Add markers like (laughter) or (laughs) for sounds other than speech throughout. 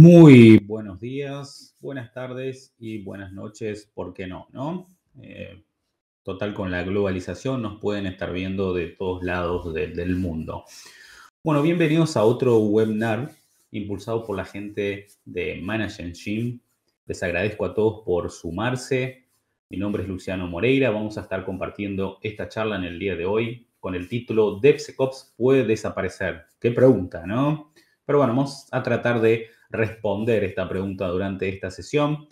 Muy buenos días, buenas tardes y buenas noches, ¿por qué no? ¿no? Eh, total, con la globalización nos pueden estar viendo de todos lados del mundo. Bueno, bienvenidos a otro webinar impulsado por la gente de Managing Gym. Les agradezco a todos por sumarse. Mi nombre es Luciano Moreira. Vamos a estar compartiendo esta charla en el día de hoy con el título DevSecOps puede desaparecer. Qué pregunta, ¿no? Pero bueno, vamos a tratar de responder esta pregunta durante esta sesión.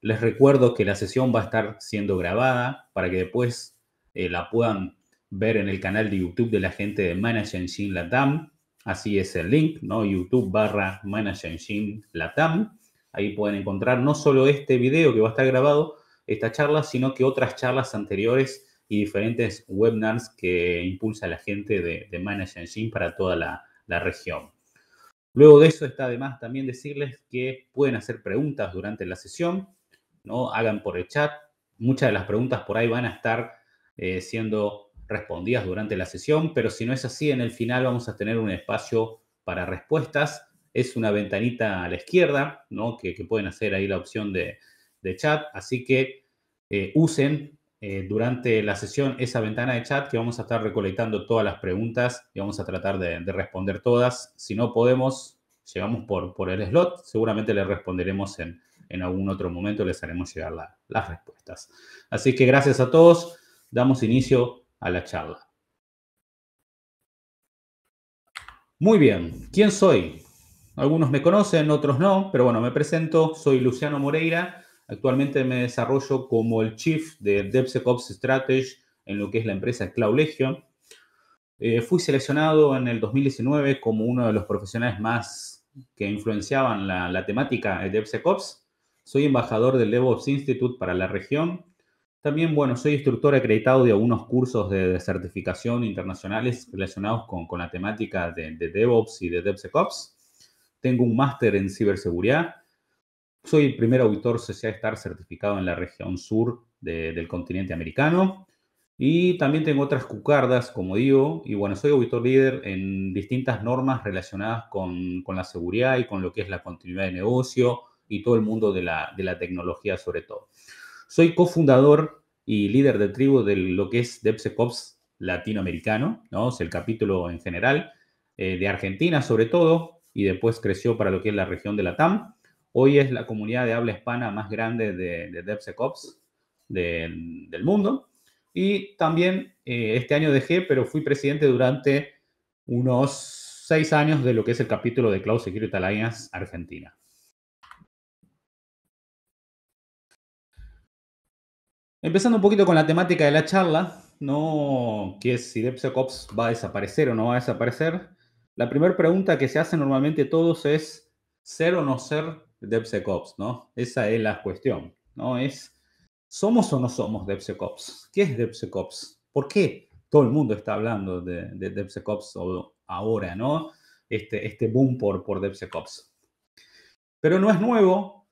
Les recuerdo que la sesión va a estar siendo grabada para que después eh, la puedan ver en el canal de YouTube de la gente de Managing Engine Latam. Así es el link, ¿no? YouTube barra Managing Latam. Ahí pueden encontrar no solo este video que va a estar grabado, esta charla, sino que otras charlas anteriores y diferentes webinars que impulsa la gente de, Managing Manage para toda la región. Luego de eso está además también decirles que pueden hacer preguntas durante la sesión, ¿no? Hagan por el chat. Muchas de las preguntas por ahí van a estar eh, siendo respondidas durante la sesión, pero si no es así, en el final vamos a tener un espacio para respuestas. Es una ventanita a la izquierda, ¿no? Que, pueden hacer ahí la opción de, chat. Así que eh, usen eh, durante la sesión esa ventana de chat que vamos a estar recolectando todas las preguntas y vamos a tratar de, responder todas. Si no podemos, llegamos por, por el slot, seguramente le responderemos en, en algún otro momento, les haremos llegar las respuestas. Así que gracias a todos, damos inicio a la charla. Muy bien, ¿quién soy? Algunos me conocen, otros no, pero bueno, me presento, soy Luciano Moreira. Actualmente me desarrollo como el chief de DevSecOps Strategy en lo que es la empresa Cloud Legion. Eh, fui seleccionado en el 2019 como uno de los profesionales más que influenciaban la, temática de DevSecOps. Soy embajador del DevOps Institute para la región. También, bueno, soy instructor acreditado de algunos cursos de, certificación internacionales relacionados con, la temática de DevOps y de DevSecOps. Tengo un máster en ciberseguridad soy el primer auditor CCA Star certificado en la región sur del continente americano. Y también tengo otras cucardas, como digo, y bueno, soy auditor líder en distintas normas relacionadas con, la seguridad y con lo que es la continuidad de negocio y todo el mundo de la, tecnología sobre todo. Soy cofundador y líder de tribu de lo que es DevSecOps latinoamericano, ¿no? Es el capítulo en general eh, de Argentina sobre todo, y después creció para lo que es la región de la TAM. Hoy es la comunidad de habla hispana más grande de, de DevSecOps del mundo. Y también eh, este año dejé, pero fui presidente durante unos seis años de lo que es el capítulo de Cloud Security Alliance Argentina. Empezando un poquito con la temática de la charla, no que es si DevSecOps va a desaparecer o no va a desaparecer. La primera pregunta que se hace normalmente todos es, ¿ser o no ser DevSecOps, ¿no? Esa es la cuestión, ¿no? Es, ¿somos o no somos DevSecOps? ¿Qué es DevSecOps? ¿Por qué todo el mundo está hablando de, de ahora, ¿no? Este, este boom por, por DevSecOps. Pero no es nuevo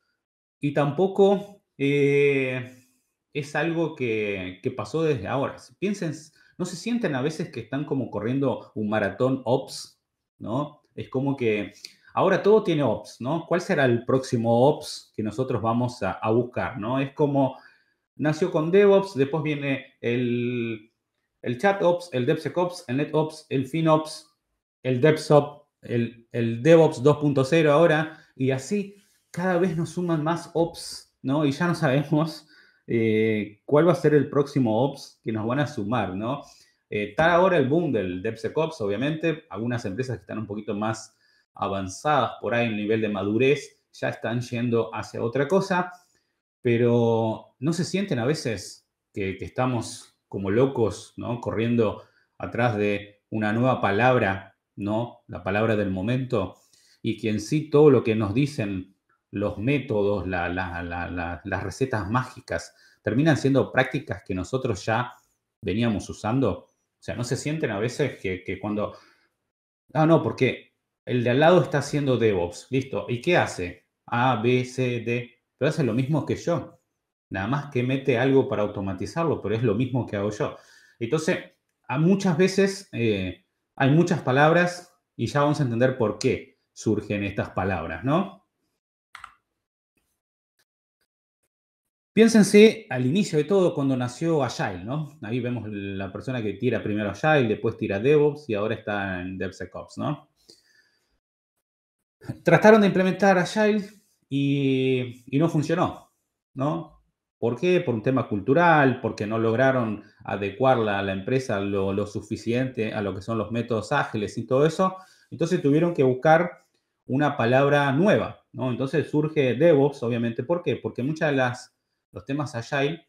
y tampoco eh, es algo que, pasó desde ahora. Si piensen, no se sienten a veces que están como corriendo un maratón ops, ¿no? Es como que Ahora todo tiene ops, ¿no? ¿Cuál será el próximo ops que nosotros vamos a, buscar, ¿no? Es como nació con DevOps, después viene el, el ChatOps, el DevSecOps, el NetOps, el FinOps, el DevSop, el, el DevOps 2.0 ahora, y así cada vez nos suman más ops, ¿no? Y ya no sabemos eh, cuál va a ser el próximo ops que nos van a sumar, ¿no? Eh, está ahora el boom del DevSecOps, obviamente, algunas empresas que están un poquito más avanzadas por ahí en nivel de madurez, ya están yendo hacia otra cosa, pero no se sienten a veces que, estamos como locos, ¿no? Corriendo atrás de una nueva palabra, ¿no? La palabra del momento, y que en sí todo lo que nos dicen los métodos, las recetas mágicas, terminan siendo prácticas que nosotros ya veníamos usando. O sea, no se sienten a veces que, que cuando, ah, no, porque el de al lado está haciendo DevOps, listo. ¿Y qué hace? A, B, C, D. Pero hace lo mismo que yo. Nada más que mete algo para automatizarlo, pero es lo mismo que hago yo. Entonces, a muchas veces eh, hay muchas palabras y ya vamos a entender por qué surgen estas palabras, ¿no? Piénsense al inicio de todo cuando nació Agile, ¿no? Ahí vemos la persona que tira primero Agile, después tira DevOps y ahora está en DevSecOps, ¿no? Trataron de implementar Agile y, y no funcionó, ¿no? ¿Por qué? Por un tema cultural, porque no lograron adecuarla a la empresa lo, suficiente a lo que son los métodos ágiles y todo eso. Entonces tuvieron que buscar una palabra nueva, ¿no? Entonces surge DevOps, obviamente. ¿Por qué? Porque muchos de las los temas Agile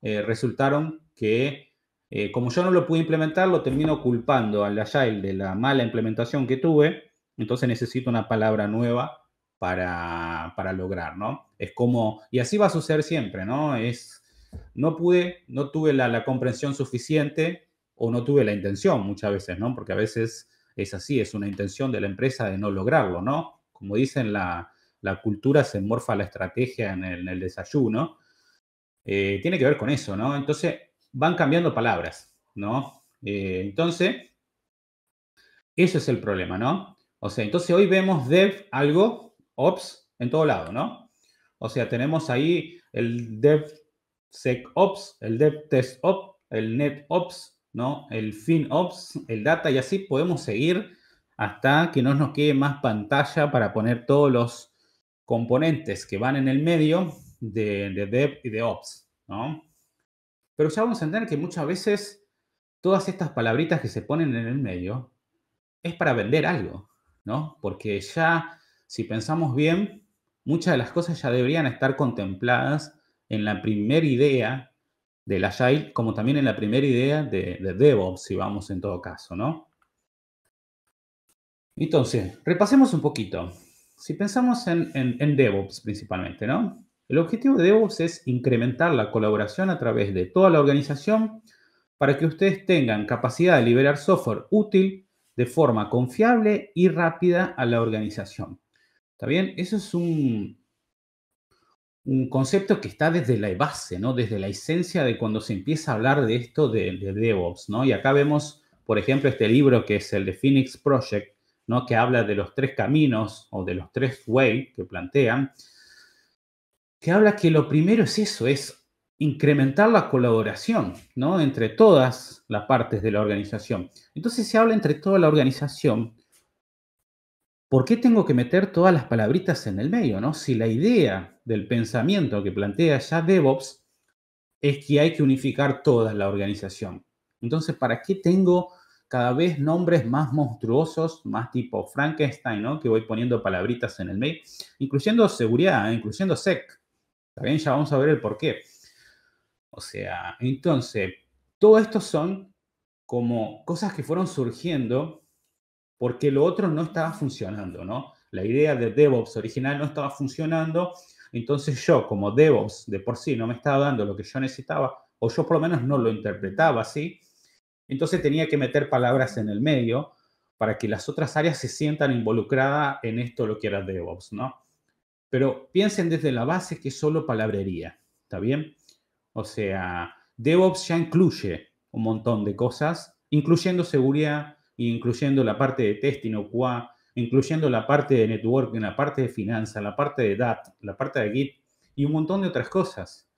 eh, resultaron que, eh, como yo no lo pude implementar, lo termino culpando al Agile de la mala implementación que tuve entonces necesito una palabra nueva para, para lograr, ¿no? Es como, y así va a suceder siempre, ¿no? Es, no pude, no tuve la, comprensión suficiente o no tuve la intención muchas veces, ¿no? Porque a veces es así, es una intención de la empresa de no lograrlo, ¿no? Como dicen, la, cultura se morfa la estrategia en el, desayuno. Eh, tiene que ver con eso, ¿no? Entonces van cambiando palabras, ¿no? Eh, entonces, eso es el problema, ¿no? O sea, entonces hoy vemos dev algo, ops, en todo lado, ¿no? O sea, tenemos ahí el dev sec ops, el dev test ops, el net ops, ¿no? El fin ops, el data y así podemos seguir hasta que no nos quede más pantalla para poner todos los componentes que van en el medio de, de dev y de ops, ¿no? Pero ya vamos a entender que muchas veces todas estas palabritas que se ponen en el medio es para vender algo. ¿no? Porque ya, si pensamos bien, muchas de las cosas ya deberían estar contempladas en la primera idea del Agile, como también en la primera idea de, DevOps, si vamos en todo caso, ¿no? Entonces, repasemos un poquito. Si pensamos en, DevOps principalmente, ¿no? El objetivo de DevOps es incrementar la colaboración a través de toda la organización para que ustedes tengan capacidad de liberar software útil de forma confiable y rápida a la organización. ¿Está bien? Eso es un, un concepto que está desde la base, ¿no? Desde la esencia de cuando se empieza a hablar de esto de, de, DevOps, ¿no? Y acá vemos, por ejemplo, este libro que es el de Phoenix Project, ¿no? Que habla de los tres caminos o de los tres way que plantean, que habla que lo primero es eso, es incrementar la colaboración ¿no? entre todas las partes de la organización. Entonces se habla entre toda la organización. ¿Por qué tengo que meter todas las palabritas en el medio? ¿no? Si la idea del pensamiento que plantea ya DevOps es que hay que unificar toda la organización. Entonces, ¿para qué tengo cada vez nombres más monstruosos, más tipo Frankenstein, ¿no? que voy poniendo palabritas en el medio? incluyendo seguridad, incluyendo SEC? También ya vamos a ver el por qué. O sea, entonces, todo esto son como cosas que fueron surgiendo porque lo otro no estaba funcionando, ¿no? La idea de DevOps original no estaba funcionando, entonces yo como DevOps de por sí no me estaba dando lo que yo necesitaba, o yo por lo menos no lo interpretaba así, entonces tenía que meter palabras en el medio para que las otras áreas se sientan involucradas en esto lo que era DevOps, ¿no? Pero piensen desde la base que es solo palabrería, ¿está bien? O sea, DevOps ya incluye un montón de cosas, incluyendo seguridad, incluyendo la parte de testing o QA, incluyendo la parte de networking, la parte de finanza, la parte de DAT, la parte de Git y un montón de otras cosas.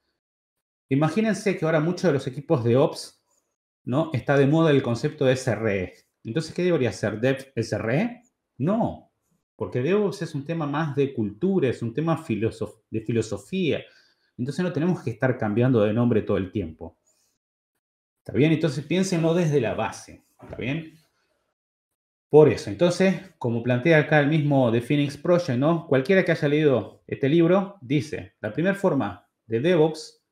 Imagínense que ahora muchos de los equipos de Ops, ¿no? Está de moda el concepto de SRE. Entonces, ¿qué debería ser? ¿Dev SRE? No, porque DevOps es un tema más de cultura, es un tema de filosofía, entonces no tenemos que estar cambiando de nombre todo el tiempo. ¿Está bien? Entonces piénsenlo desde la base. ¿Está bien? Por eso, entonces, como plantea acá el mismo The Phoenix Project, ¿no? Cualquiera que haya leído este libro dice, la primera forma de DevOps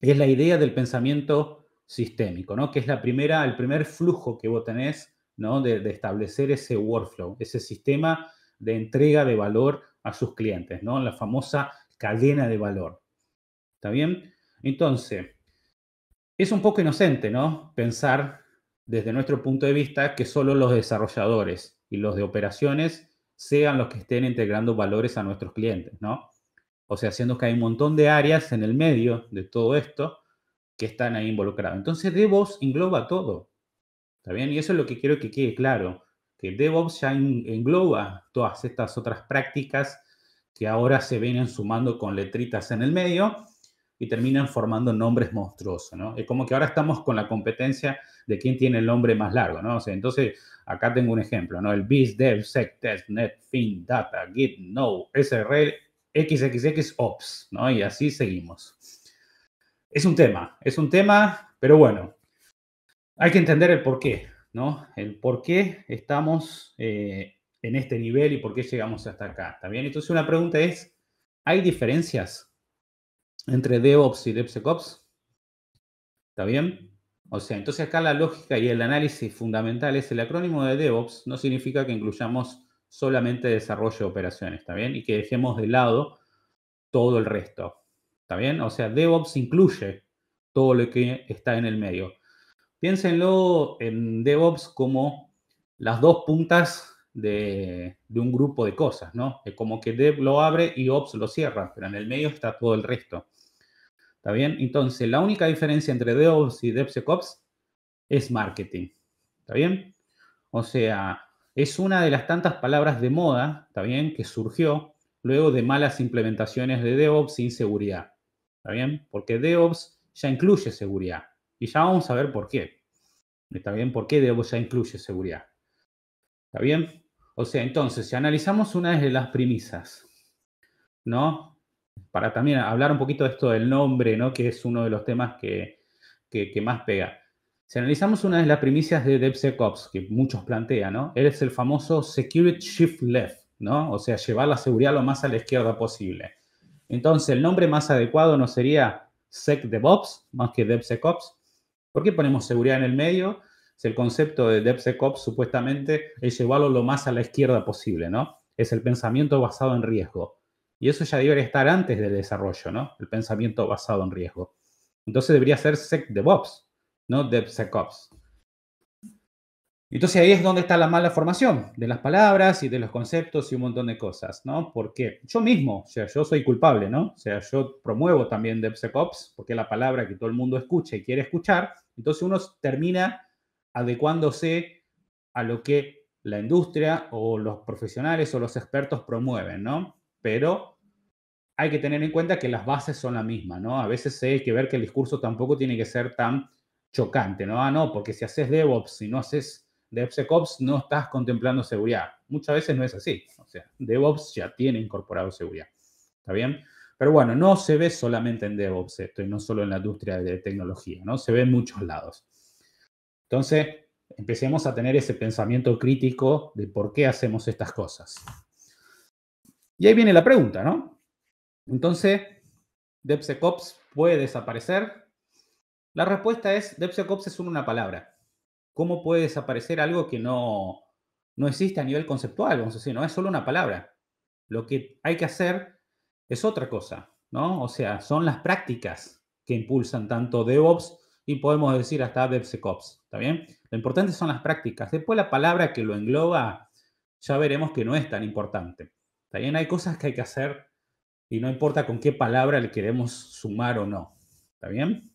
es la idea del pensamiento sistémico, ¿no? Que es la primera, el primer flujo que vos tenés, ¿no? De, establecer ese workflow, ese sistema de entrega de valor a sus clientes, ¿no? La famosa cadena de valor. ¿Está bien? Entonces, es un poco inocente, ¿no? Pensar desde nuestro punto de vista que solo los desarrolladores y los de operaciones sean los que estén integrando valores a nuestros clientes, ¿no? O sea, siendo que hay un montón de áreas en el medio de todo esto que están ahí involucradas. Entonces, DevOps engloba todo. ¿Está bien? Y eso es lo que quiero que quede claro, que DevOps ya engloba todas estas otras prácticas que ahora se vienen sumando con letritas en el medio y terminan formando nombres monstruosos, ¿no? Es como que ahora estamos con la competencia de quién tiene el nombre más largo, ¿no? entonces, acá tengo un ejemplo, ¿no? El BIS, Dev, Sec, Test, Net, Fin, Data, Git, No, SRL, XXX, Ops, ¿no? Y así seguimos. Es un tema, es un tema, pero bueno, hay que entender el por qué, ¿no? El por qué estamos eh, en este nivel y por qué llegamos hasta acá, ¿está Entonces, una pregunta es, ¿hay diferencias entre DevOps y DevSecOps. ¿Está bien? O sea, entonces acá la lógica y el análisis fundamental es el acrónimo de DevOps no significa que incluyamos solamente desarrollo de operaciones, ¿está bien? Y que dejemos de lado todo el resto, ¿está bien? O sea, DevOps incluye todo lo que está en el medio. Piénsenlo en DevOps como las dos puntas de, de, un grupo de cosas, ¿no? Es como que Dev lo abre y Ops lo cierra, pero en el medio está todo el resto. ¿Está bien? Entonces, la única diferencia entre DevOps y DevSecOps es marketing. ¿Está bien? O sea, es una de las tantas palabras de moda, ¿está bien? Que surgió luego de malas implementaciones de DevOps sin seguridad. ¿Está bien? Porque DevOps ya incluye seguridad. Y ya vamos a ver por qué. ¿Está bien? ¿Por qué DevOps ya incluye seguridad? ¿Está bien? O sea, entonces, si analizamos una de las premisas, ¿no? para también hablar un poquito de esto del nombre, ¿no? que es uno de los temas que, que, más pega. Si analizamos una de las primicias de DevSecOps, que muchos plantean, ¿no? Él es el famoso Security Shift Left, ¿no? O sea, llevar la seguridad lo más a la izquierda posible. Entonces, el nombre más adecuado no sería SecDevOps, más que DevSecOps. ¿Por qué ponemos seguridad en el medio? Si el concepto de DevSecOps supuestamente es llevarlo lo más a la izquierda posible, ¿no? Es el pensamiento basado en riesgo. Y eso ya debería estar antes del desarrollo, ¿no? El pensamiento basado en riesgo. Entonces debería ser SecDevOps, no DevSecOps. Entonces ahí es donde está la mala formación de las palabras y de los conceptos y un montón de cosas, ¿no? Porque yo mismo, o sea, yo soy culpable, ¿no? O sea, yo promuevo también DevSecOps porque es la palabra que todo el mundo escucha y quiere escuchar. Entonces uno termina adecuándose a lo que la industria o los profesionales o los expertos promueven, ¿no? pero hay que tener en cuenta que las bases son las mismas, ¿no? A veces hay que ver que el discurso tampoco tiene que ser tan chocante, ¿no? Ah, no, porque si haces DevOps, y no haces DevSecOps, no estás contemplando seguridad. Muchas veces no es así. O sea, DevOps ya tiene incorporado seguridad. ¿Está bien? Pero bueno, no se ve solamente en DevOps esto y no solo en la industria de tecnología, ¿no? Se ve en muchos lados. Entonces, empecemos a tener ese pensamiento crítico de por qué hacemos estas cosas. Y ahí viene la pregunta, ¿no? Entonces, DevSecOps puede desaparecer. La respuesta es, DevSecOps es solo una palabra. ¿Cómo puede desaparecer algo que no, no existe a nivel conceptual? Vamos a decir, no es solo una palabra. Lo que hay que hacer es otra cosa, ¿no? O sea, son las prácticas que impulsan tanto DevOps y podemos decir hasta DevSecOps, ¿está bien? Lo importante son las prácticas. Después la palabra que lo engloba, ya veremos que no es tan importante. También hay cosas que hay que hacer y no importa con qué palabra le queremos sumar o no. ¿Está bien?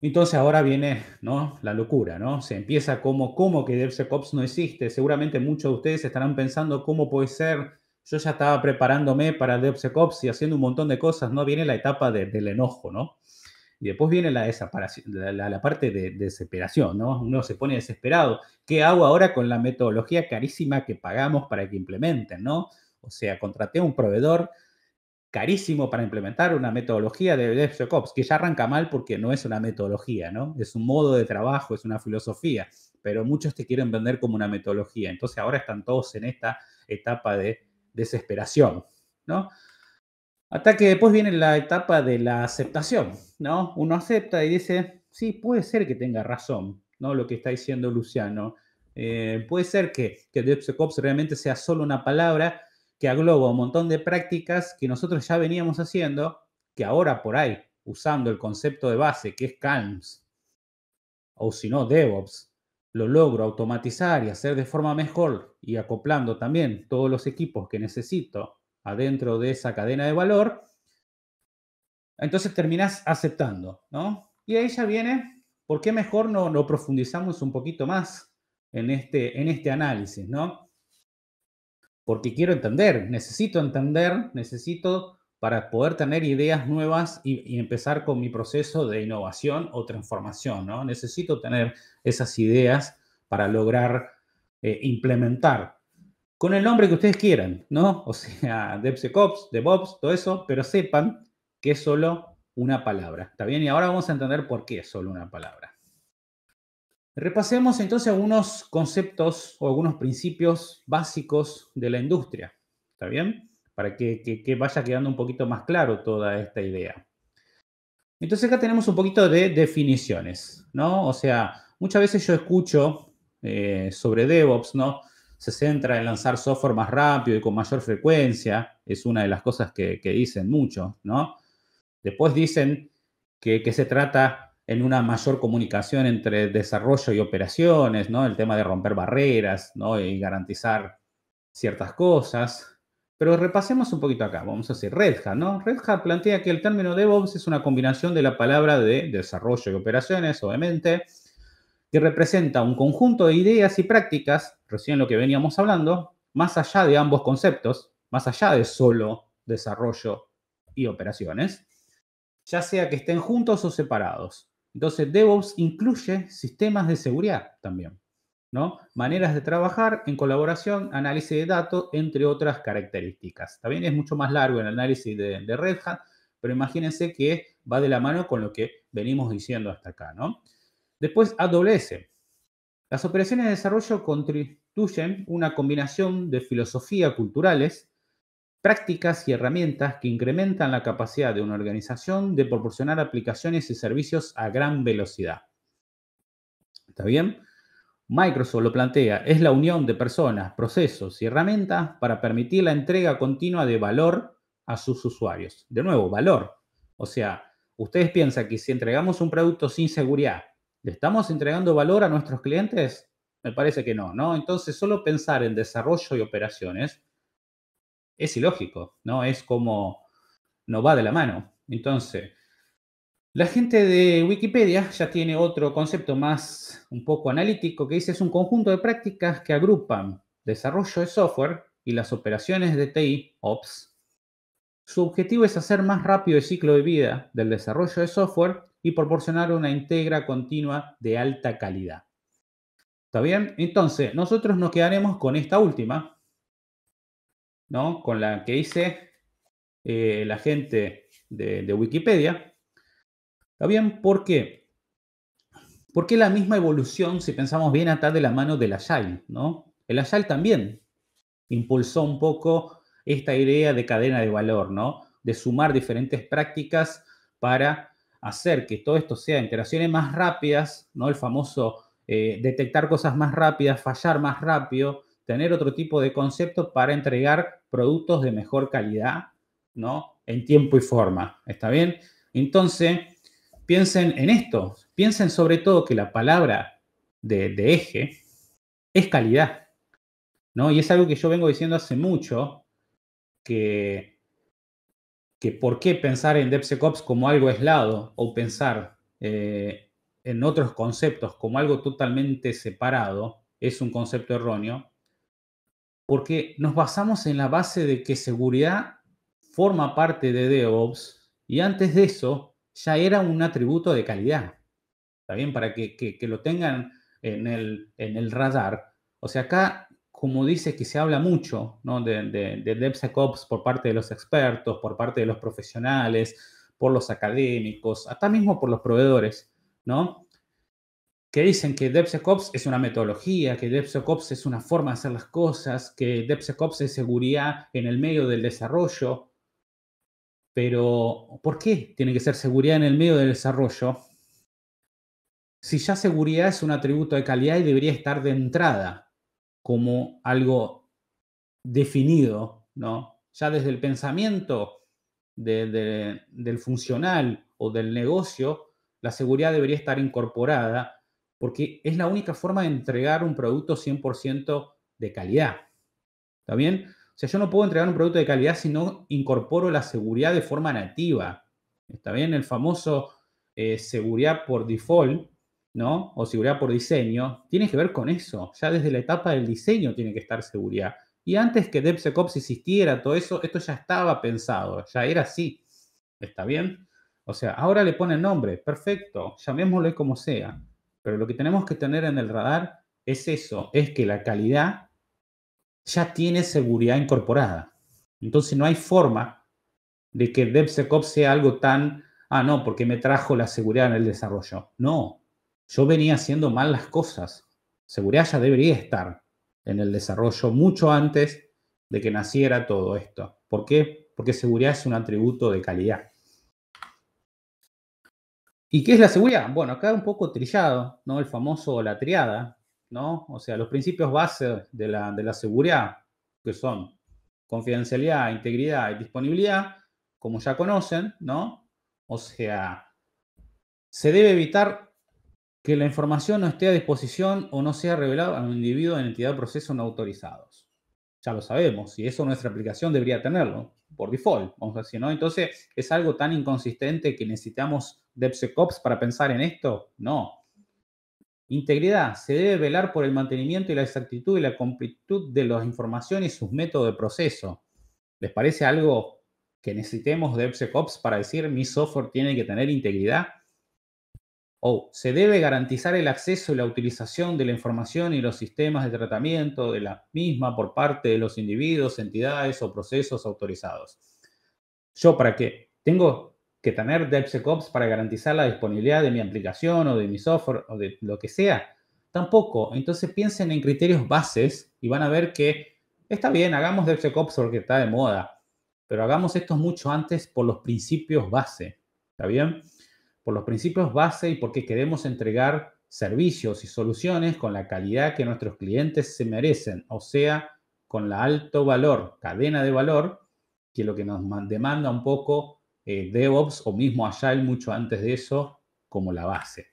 Entonces ahora viene ¿no? la locura, ¿no? Se empieza como, como que DevSecOps no existe? Seguramente muchos de ustedes estarán pensando, ¿cómo puede ser? Yo ya estaba preparándome para DevSecOps y haciendo un montón de cosas, ¿no? Viene la etapa del enojo, ¿no? Y después viene la, parte de, desesperación, ¿no? Uno se pone desesperado. ¿Qué hago ahora con la metodología carísima que pagamos para que implementen, ¿no? O sea, contraté a un proveedor carísimo para implementar una metodología de DevSecOps, que ya arranca mal porque no es una metodología, ¿no? Es un modo de trabajo, es una filosofía, pero muchos te quieren vender como una metodología. Entonces ahora están todos en esta etapa de desesperación, ¿no? Hasta que después viene la etapa de la aceptación, ¿no? Uno acepta y dice, sí, puede ser que tenga razón, ¿no? Lo que está diciendo Luciano. Eh, puede ser que, que DevSecOps realmente sea solo una palabra que agloba un montón de prácticas que nosotros ya veníamos haciendo, que ahora por ahí, usando el concepto de base que es CALMS, o si no, DevOps, lo logro automatizar y hacer de forma mejor y acoplando también todos los equipos que necesito adentro de esa cadena de valor, entonces terminás aceptando, ¿no? Y ahí ya viene, ¿por qué mejor no, profundizamos un poquito más en este, en este análisis, ¿no? Porque quiero entender, necesito entender, necesito para poder tener ideas nuevas y, empezar con mi proceso de innovación o transformación, ¿no? Necesito tener esas ideas para lograr eh, implementar con el nombre que ustedes quieran, ¿no? O sea, (laughs) DevSecOps, DevOps, todo eso, pero sepan que es solo una palabra, ¿está bien? Y ahora vamos a entender por qué es solo una palabra. Repasemos entonces algunos conceptos o algunos principios básicos de la industria, ¿está bien? Para que, vaya quedando un poquito más claro toda esta idea. Entonces acá tenemos un poquito de definiciones, ¿no? O sea, muchas veces yo escucho eh, sobre DevOps, ¿no? se centra en lanzar software más rápido y con mayor frecuencia, es una de las cosas que, dicen mucho, ¿no? Después dicen que, se trata en una mayor comunicación entre desarrollo y operaciones, ¿no? El tema de romper barreras, ¿no? Y garantizar ciertas cosas. Pero repasemos un poquito acá, vamos a decir Red Hat, ¿no? Red Hat plantea que el término DevOps es una combinación de la palabra de desarrollo y operaciones, obviamente, que representa un conjunto de ideas y prácticas, recién lo que veníamos hablando, más allá de ambos conceptos, más allá de solo desarrollo y operaciones, ya sea que estén juntos o separados. Entonces, DevOps incluye sistemas de seguridad también, ¿no? Maneras de trabajar en colaboración, análisis de datos, entre otras características. También es mucho más largo el análisis de, Red Hat, pero imagínense que va de la mano con lo que venimos diciendo hasta acá, ¿no? Después, AWS. Las operaciones de desarrollo constituyen una combinación de filosofía culturales, prácticas y herramientas que incrementan la capacidad de una organización de proporcionar aplicaciones y servicios a gran velocidad. ¿Está bien? Microsoft lo plantea, es la unión de personas, procesos y herramientas para permitir la entrega continua de valor a sus usuarios. De nuevo, valor. O sea, ustedes piensan que si entregamos un producto sin seguridad, ¿Le estamos entregando valor a nuestros clientes? Me parece que no, ¿no? Entonces, solo pensar en desarrollo y operaciones es ilógico, ¿no? Es como no va de la mano. Entonces, la gente de Wikipedia ya tiene otro concepto más un poco analítico que dice es un conjunto de prácticas que agrupan desarrollo de software y las operaciones de TI, Ops, su objetivo es hacer más rápido el ciclo de vida del desarrollo de software y proporcionar una integra continua de alta calidad. ¿Está bien? Entonces, nosotros nos quedaremos con esta última, ¿no? Con la que hice eh, la gente de, Wikipedia. ¿Está bien? ¿Por qué? Porque la misma evolución, si pensamos bien, está de la mano del Agile, ¿no? El Agile también impulsó un poco esta idea de cadena de valor, ¿no? De sumar diferentes prácticas para hacer que todo esto sea interacciones más rápidas, ¿no? El famoso eh, detectar cosas más rápidas, fallar más rápido, tener otro tipo de concepto para entregar productos de mejor calidad, ¿no? En tiempo y forma, ¿está bien? Entonces, piensen en esto, piensen sobre todo que la palabra de, de eje es calidad, ¿no? Y es algo que yo vengo diciendo hace mucho, que, por qué pensar en DevSecOps como algo aislado o pensar eh, en otros conceptos como algo totalmente separado es un concepto erróneo, porque nos basamos en la base de que seguridad forma parte de DevOps y antes de eso ya era un atributo de calidad. Está bien, para que, lo tengan en el, en el radar. O sea, acá como dice que se habla mucho de, de, de DevSecOps por parte de los expertos, por parte de los profesionales, por los académicos, hasta mismo por los proveedores, ¿no? Que dicen que DevSecOps es una metodología, que DevSecOps es una forma de hacer las cosas, que DevSecOps es seguridad en el medio del desarrollo. Pero, ¿por qué tiene que ser seguridad en el medio del desarrollo? Si ya seguridad es un atributo de calidad y debería estar de entrada, como algo definido, ¿no? Ya desde el pensamiento del funcional o del negocio, la seguridad debería estar incorporada porque es la única forma de entregar un producto 100% de calidad. ¿Está bien? O sea, yo no puedo entregar un producto de calidad si no incorporo la seguridad de forma nativa. ¿Está bien? El famoso eh, seguridad por default ¿no? O seguridad por diseño, tiene que ver con eso. Ya desde la etapa del diseño tiene que estar seguridad. Y antes que DevSecOps existiera, todo eso, esto ya estaba pensado, ya era así. ¿Está bien? O sea, ahora le el nombre, perfecto, llamémosle como sea. Pero lo que tenemos que tener en el radar es eso, es que la calidad ya tiene seguridad incorporada. Entonces no hay forma de que DevSecOps sea algo tan, ah, no, porque me trajo la seguridad en el desarrollo. No, yo venía haciendo mal las cosas. Seguridad ya debería estar en el desarrollo mucho antes de que naciera todo esto. ¿Por qué? Porque seguridad es un atributo de calidad. ¿Y qué es la seguridad? Bueno, acá un poco trillado, ¿no? El famoso la triada, ¿no? O sea, los principios base de la, de la seguridad, que son confidencialidad, integridad y disponibilidad, como ya conocen, ¿no? O sea, se debe evitar que la información no esté a disposición o no sea revelada a un individuo en entidad de proceso no autorizados. Ya lo sabemos, y eso nuestra aplicación debería tenerlo, por default, vamos a decir, ¿no? Entonces, ¿es algo tan inconsistente que necesitamos DevSecOps para pensar en esto? No. Integridad. Se debe velar por el mantenimiento y la exactitud y la completud de las informaciones y sus métodos de proceso. ¿Les parece algo que necesitemos DevSecOps para decir mi software tiene que tener integridad? O se debe garantizar el acceso y la utilización de la información y los sistemas de tratamiento de la misma por parte de los individuos, entidades o procesos autorizados. Yo, ¿para qué? Tengo que tener DevSecOps para garantizar la disponibilidad de mi aplicación o de mi software o de lo que sea. Tampoco. Entonces piensen en criterios bases y van a ver que está bien, hagamos DevSecOps porque está de moda, pero hagamos esto mucho antes por los principios base. ¿Está bien? por los principios base y porque queremos entregar servicios y soluciones con la calidad que nuestros clientes se merecen, o sea, con la alto valor, cadena de valor, que es lo que nos demanda un poco eh, DevOps o mismo Agile mucho antes de eso como la base.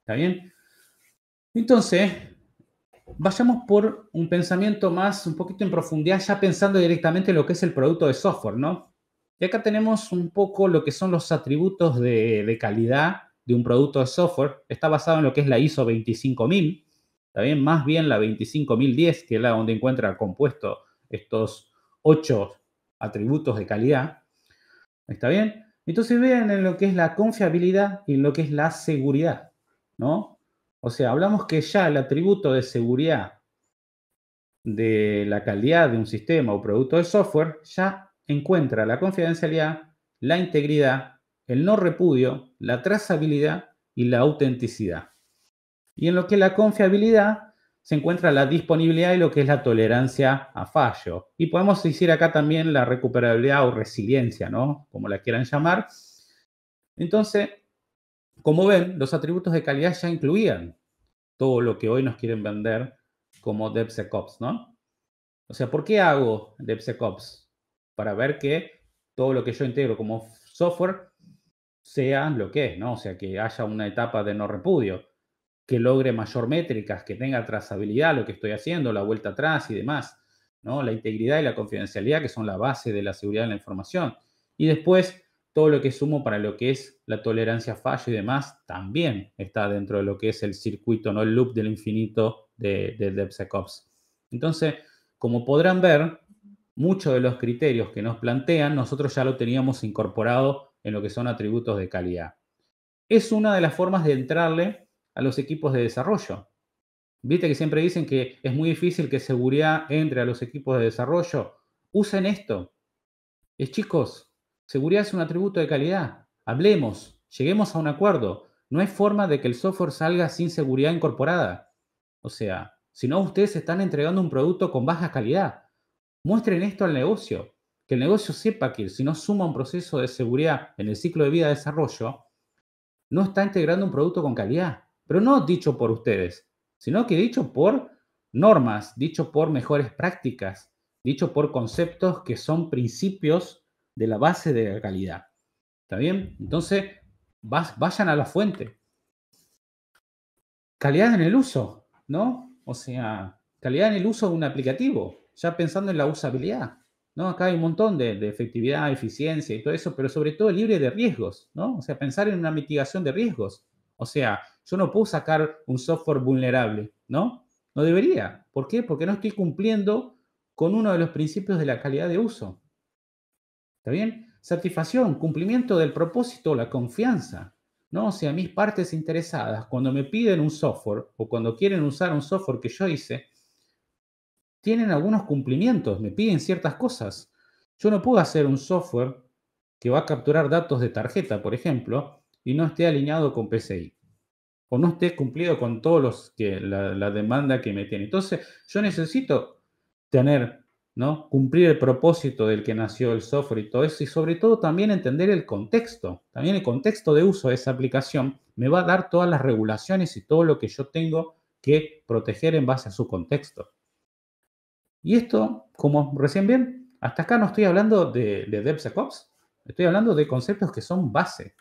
¿Está bien? Entonces, vayamos por un pensamiento más, un poquito en profundidad, ya pensando directamente en lo que es el producto de software, ¿no? Y acá tenemos un poco lo que son los atributos de, calidad de un producto de software. Está basado en lo que es la ISO 25000, también más bien la 25010, que es la donde encuentra compuesto estos ocho atributos de calidad. ¿Está bien? Entonces vean en lo que es la confiabilidad y en lo que es la seguridad, ¿no? O sea, hablamos que ya el atributo de seguridad de la calidad de un sistema o producto de software ya encuentra la confidencialidad, la integridad, el no repudio, la trazabilidad y la autenticidad. Y en lo que es la confiabilidad se encuentra la disponibilidad y lo que es la tolerancia a fallo. Y podemos decir acá también la recuperabilidad o resiliencia, ¿no? Como la quieran llamar. Entonces, como ven, los atributos de calidad ya incluían todo lo que hoy nos quieren vender como DevSecOps, ¿no? O sea, ¿por qué hago DevSecOps? para ver que todo lo que yo integro como software sea lo que es, ¿no? O sea, que haya una etapa de no repudio, que logre mayor métricas, que tenga trazabilidad lo que estoy haciendo, la vuelta atrás y demás, ¿no? La integridad y la confidencialidad, que son la base de la seguridad de la información. Y después, todo lo que sumo para lo que es la tolerancia a fallo y demás, también está dentro de lo que es el circuito, ¿no? El loop del infinito de, de DevSecOps. Entonces, como podrán ver, muchos de los criterios que nos plantean nosotros ya lo teníamos incorporado en lo que son atributos de calidad. Es una de las formas de entrarle a los equipos de desarrollo. Viste que siempre dicen que es muy difícil que seguridad entre a los equipos de desarrollo. Usen esto. Es chicos, seguridad es un atributo de calidad. Hablemos, lleguemos a un acuerdo. No es forma de que el software salga sin seguridad incorporada. O sea, si no, ustedes están entregando un producto con baja calidad. Muestren esto al negocio, que el negocio sepa que si no suma un proceso de seguridad en el ciclo de vida de desarrollo, no está integrando un producto con calidad. Pero no dicho por ustedes, sino que dicho por normas, dicho por mejores prácticas, dicho por conceptos que son principios de la base de la calidad. ¿Está bien? Entonces, vayan a la fuente. Calidad en el uso, ¿no? O sea, calidad en el uso de un aplicativo ya pensando en la usabilidad. ¿no? Acá hay un montón de, efectividad, eficiencia y todo eso, pero sobre todo libre de riesgos, ¿no? O sea, pensar en una mitigación de riesgos. O sea, yo no puedo sacar un software vulnerable, ¿no? No debería. ¿Por qué? Porque no estoy cumpliendo con uno de los principios de la calidad de uso. ¿Está bien? Satisfacción, cumplimiento del propósito, la confianza, ¿no? O sea, mis partes interesadas, cuando me piden un software o cuando quieren usar un software que yo hice, tienen algunos cumplimientos, me piden ciertas cosas. Yo no puedo hacer un software que va a capturar datos de tarjeta, por ejemplo, y no esté alineado con PCI o no esté cumplido con todos los que la, demanda que me tiene. Entonces, yo necesito tener, ¿no? Cumplir el propósito del que nació el software y todo eso, y sobre todo también entender el contexto. También el contexto de uso de esa aplicación me va a dar todas las regulaciones y todo lo que yo tengo que proteger en base a su contexto. Y esto, como recién bien, hasta acá no estoy hablando de, de DevSecOps, estoy hablando de conceptos que son base.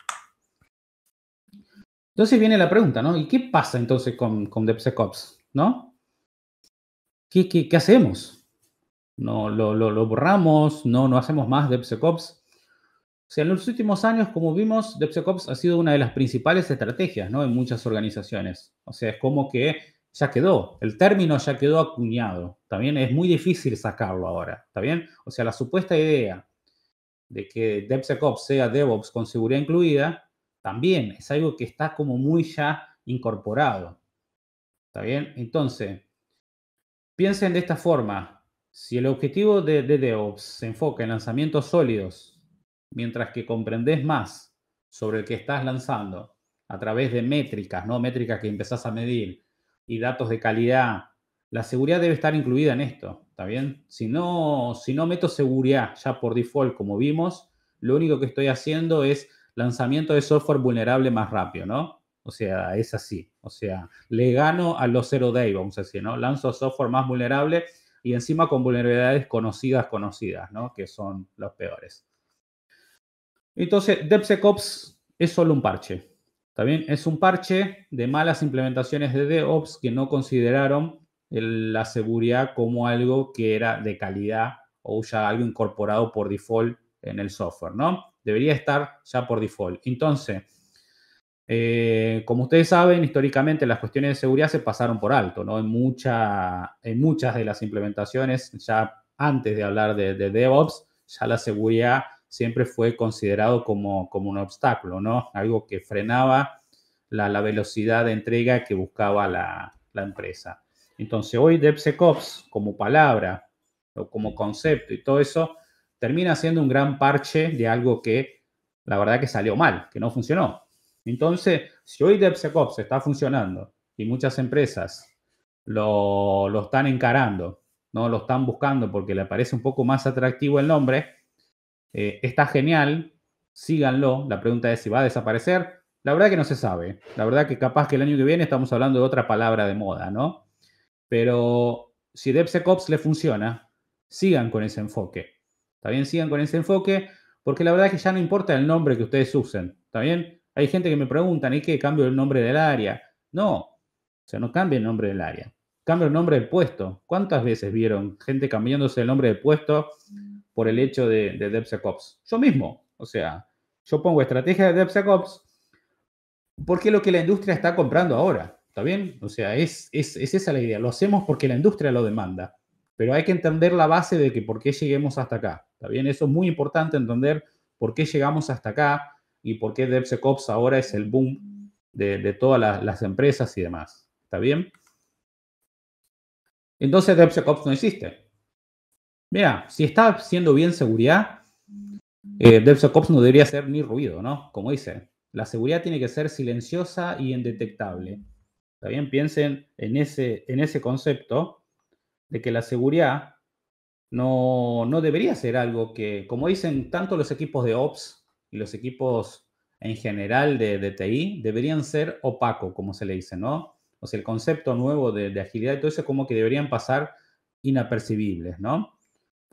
Entonces viene la pregunta, ¿no? ¿Y qué pasa entonces con, con DevSecOps? ¿No? ¿Qué, qué, hacemos? ¿No lo, lo, borramos? ¿No no hacemos más DevSecOps? O sea, en los últimos años, como vimos, DevSecOps ha sido una de las principales estrategias, ¿no? En muchas organizaciones. O sea, es como que ya quedó, el término ya quedó acuñado, también es muy difícil sacarlo ahora, ¿está bien? O sea, la supuesta idea de que DevSecOps sea DevOps con seguridad incluida, también es algo que está como muy ya incorporado, ¿está bien? Entonces, piensen de esta forma, si el objetivo de, DevOps se enfoca en lanzamientos sólidos, mientras que comprendes más sobre el que estás lanzando a través de métricas, ¿no? Métricas que empezás a medir, y datos de calidad, la seguridad debe estar incluida en esto, ¿está bien? Si no, si no meto seguridad ya por default, como vimos, lo único que estoy haciendo es lanzamiento de software vulnerable más rápido, ¿no? O sea, es así. O sea, le gano a los zero day, vamos a decir, ¿no? Lanzo software más vulnerable y encima con vulnerabilidades conocidas, conocidas, ¿no? Que son los peores. Entonces, DevSecOps es solo un parche. También es un parche de malas implementaciones de DevOps que no consideraron la seguridad como algo que era de calidad o ya algo incorporado por default en el software, ¿no? Debería estar ya por default. Entonces, eh, como ustedes saben, históricamente las cuestiones de seguridad se pasaron por alto, ¿no? En, mucha, en muchas de las implementaciones, ya antes de hablar de, de DevOps, ya la seguridad siempre fue considerado como, como un obstáculo, ¿no? Algo que frenaba la, velocidad de entrega que buscaba la, empresa. Entonces, hoy DevSecOps como palabra o como concepto y todo eso termina siendo un gran parche de algo que la verdad que salió mal, que no funcionó. Entonces, si hoy DevSecOps está funcionando y muchas empresas lo, lo, están encarando, no lo están buscando porque le parece un poco más atractivo el nombre, eh, está genial, síganlo. La pregunta es si va a desaparecer. La verdad que no se sabe. La verdad que capaz que el año que viene estamos hablando de otra palabra de moda, ¿no? Pero si DevSecOps le funciona, sigan con ese enfoque. ¿Está bien? Sigan con ese enfoque porque la verdad que ya no importa el nombre que ustedes usen. ¿Está bien? Hay gente que me preguntan, ¿y qué? ¿Cambio el nombre del área? No. O sea, no cambia el nombre del área. Cambio el nombre del puesto. ¿Cuántas veces vieron gente cambiándose el nombre del puesto por el hecho de, de DevSecOps. Yo mismo, o sea, yo pongo estrategia de DevSecOps porque lo que la industria está comprando ahora, ¿está bien? O sea, es, esa la idea. Lo hacemos porque la industria lo demanda, pero hay que entender la base de que por qué lleguemos hasta acá, ¿está bien? Eso es muy importante entender por qué llegamos hasta acá y por qué DevSecOps ahora es el boom de, todas las, las, empresas y demás, ¿está bien? Entonces DevSecOps no existe. Mira, si está siendo bien seguridad, eh, DevSecOps no debería ser ni ruido, ¿no? Como dice, la seguridad tiene que ser silenciosa y indetectable. También piensen en ese, en ese concepto de que la seguridad no, debería ser algo que, como dicen tanto los equipos de Ops y los equipos en general de, TI, deberían ser opaco, como se le dice, ¿no? O sea, el concepto nuevo de, agilidad y todo eso como que deberían pasar inapercibibles, ¿no?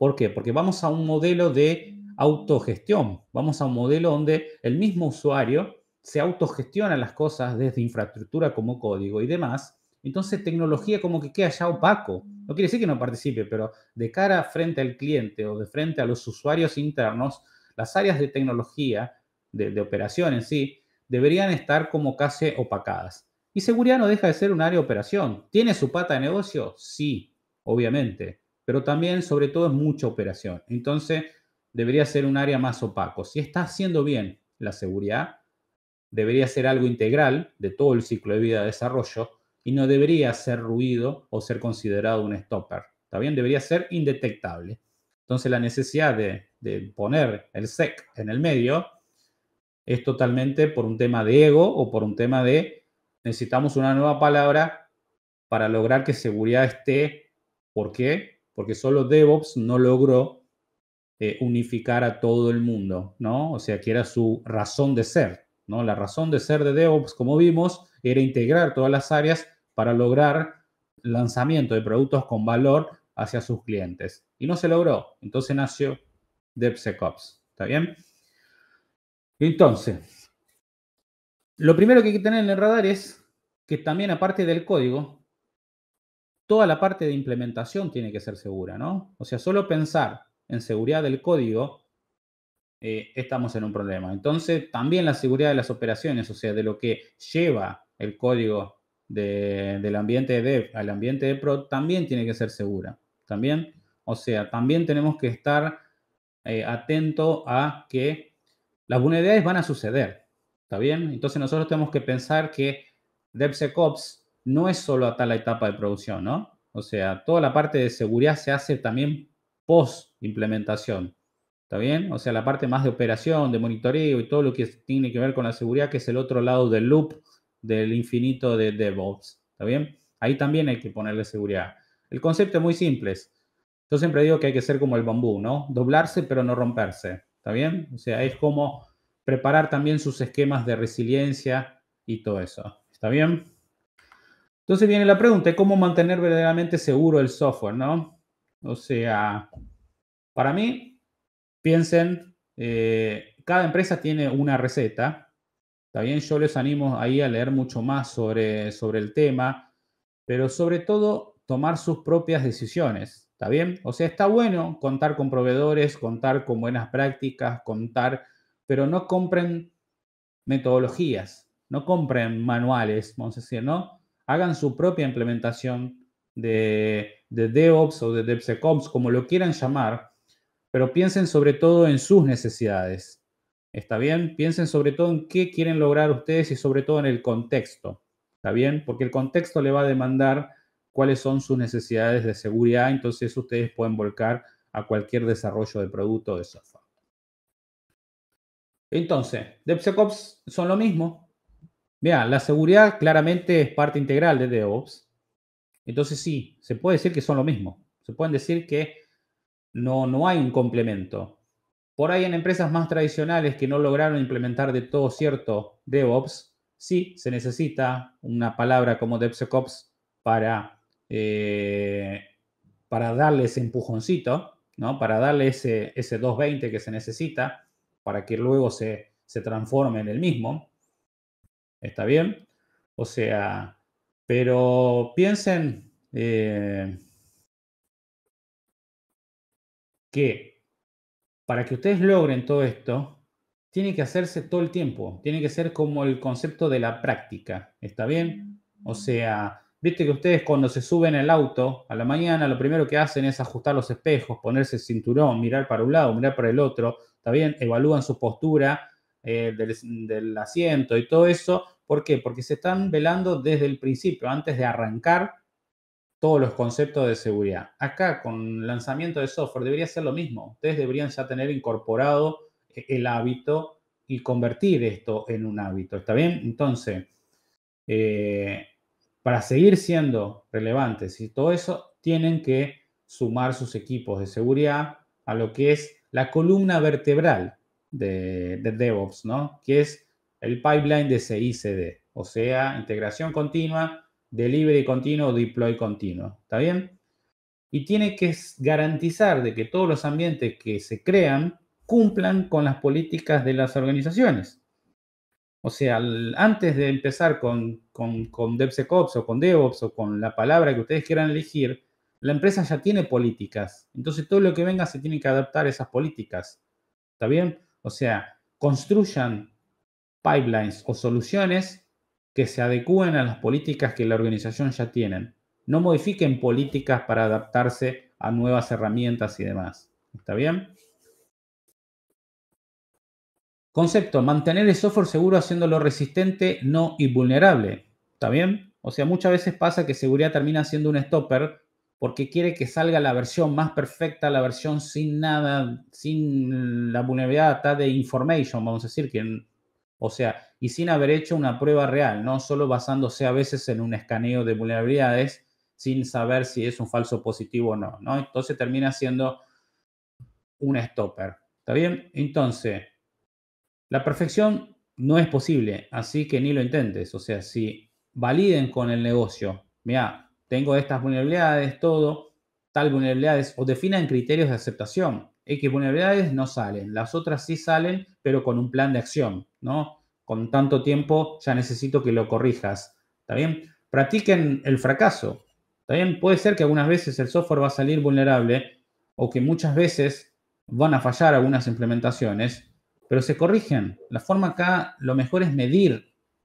¿Por qué? Porque vamos a un modelo de autogestión, vamos a un modelo donde el mismo usuario se autogestiona las cosas desde infraestructura como código y demás. Entonces, tecnología como que queda ya opaco. No quiere decir que no participe, pero de cara frente al cliente o de frente a los usuarios internos, las áreas de tecnología, de, operación en sí, deberían estar como casi opacadas. Y seguridad no deja de ser un área de operación. ¿Tiene su pata de negocio? Sí, obviamente pero también, sobre todo, es mucha operación. Entonces, debería ser un área más opaco. Si está haciendo bien la seguridad, debería ser algo integral de todo el ciclo de vida de desarrollo y no debería ser ruido o ser considerado un stopper. ¿Está bien? Debería ser indetectable. Entonces, la necesidad de, de poner el SEC en el medio es totalmente por un tema de ego o por un tema de necesitamos una nueva palabra para lograr que seguridad esté. ¿Por qué? porque solo DevOps no logró eh, unificar a todo el mundo, ¿no? O sea, que era su razón de ser, ¿no? La razón de ser de DevOps, como vimos, era integrar todas las áreas para lograr lanzamiento de productos con valor hacia sus clientes. Y no se logró. Entonces nació DevSecOps. ¿Está bien? Entonces, lo primero que hay que tener en el radar es que también aparte del código, toda la parte de implementación tiene que ser segura, ¿no? O sea, solo pensar en seguridad del código, eh, estamos en un problema. Entonces, también la seguridad de las operaciones, o sea, de lo que lleva el código del ambiente de dev al ambiente de prod, también tiene que ser segura. También, o sea, también tenemos que estar eh, atento a que las vulnerabilidades van a suceder, ¿está bien? Entonces, nosotros tenemos que pensar que DevSecOps no es solo hasta la etapa de producción, ¿no? O sea, toda la parte de seguridad se hace también post implementación. ¿Está bien? O sea, la parte más de operación, de monitoreo y todo lo que tiene que ver con la seguridad, que es el otro lado del loop del infinito de DevOps. ¿Está bien? Ahí también hay que ponerle seguridad. El concepto es muy simple. Yo siempre digo que hay que ser como el bambú, ¿no? Doblarse pero no romperse. ¿Está bien? O sea, es como preparar también sus esquemas de resiliencia y todo eso. ¿Está bien? Entonces viene la pregunta, ¿cómo mantener verdaderamente seguro el software, no? O sea, para mí, piensen, eh, cada empresa tiene una receta. Está bien, yo les animo ahí a leer mucho más sobre, sobre el tema, pero sobre todo tomar sus propias decisiones. ¿Está bien? O sea, está bueno contar con proveedores, contar con buenas prácticas, contar, pero no compren metodologías, no compren manuales, vamos a decir, ¿no? hagan su propia implementación de, de DevOps o de DevSecOps, como lo quieran llamar, pero piensen sobre todo en sus necesidades. ¿Está bien? Piensen sobre todo en qué quieren lograr ustedes y sobre todo en el contexto. ¿Está bien? Porque el contexto le va a demandar cuáles son sus necesidades de seguridad, entonces ustedes pueden volcar a cualquier desarrollo de producto o de software. Entonces, DevSecOps son lo mismo, Vea, la seguridad claramente es parte integral de DevOps. Entonces sí, se puede decir que son lo mismo. Se pueden decir que no, no hay un complemento. Por ahí en empresas más tradicionales que no lograron implementar de todo cierto DevOps, sí se necesita una palabra como DevSecOps para, eh, para darle ese empujoncito, ¿no? para darle ese, ese 220 que se necesita para que luego se, se transforme en el mismo. ¿Está bien? O sea, pero piensen eh, que para que ustedes logren todo esto, tiene que hacerse todo el tiempo, tiene que ser como el concepto de la práctica, ¿está bien? O sea, viste que ustedes cuando se suben al auto a la mañana, lo primero que hacen es ajustar los espejos, ponerse el cinturón, mirar para un lado, mirar para el otro, ¿está bien? Evalúan su postura eh, del, asiento y todo eso. ¿Por qué? Porque se están velando desde el principio, antes de arrancar todos los conceptos de seguridad. Acá con lanzamiento de software debería ser lo mismo. Ustedes deberían ya tener incorporado eh, el hábito y convertir esto en un hábito. ¿Está bien? Entonces, eh, para seguir siendo relevantes y todo eso, tienen que sumar sus equipos de seguridad a lo que es la columna vertebral de, DevOps, ¿no? Que es el pipeline de CICD, o sea, integración continua, delivery continuo, deploy continuo. ¿Está bien? Y tiene que garantizar de que todos los ambientes que se crean cumplan con las políticas de las organizaciones. O sea, antes de empezar con, con, con DevSecOps o con DevOps o con la palabra que ustedes quieran elegir, la empresa ya tiene políticas. Entonces todo lo que venga se tiene que adaptar a esas políticas. ¿Está bien? O sea, construyan pipelines o soluciones que se adecúen a las políticas que la organización ya tienen. No modifiquen políticas para adaptarse a nuevas herramientas y demás. ¿Está bien? Concepto, mantener el software seguro haciéndolo resistente, no invulnerable. ¿Está bien? O sea, muchas veces pasa que seguridad termina siendo un stopper porque quiere que salga la versión más perfecta, la versión sin nada, sin la vulnerabilidad de information, vamos a decir, que, o sea, y sin haber hecho una prueba real, no solo basándose a veces en un escaneo de vulnerabilidades, sin saber si es un falso positivo o no, ¿no? Entonces termina siendo un stopper, ¿está bien? Entonces, la perfección no es posible, así que ni lo intentes, o sea, si validen con el negocio, mira, tengo estas vulnerabilidades, todo, tal vulnerabilidades, o definan criterios de aceptación. X vulnerabilidades no salen, las otras sí salen, pero con un plan de acción, ¿no? Con tanto tiempo ya necesito que lo corrijas, ¿está bien? Practiquen el fracaso, ¿está bien? Puede ser que algunas veces el software va a salir vulnerable o que muchas veces van a fallar algunas implementaciones, pero se corrigen. La forma acá, lo mejor es medir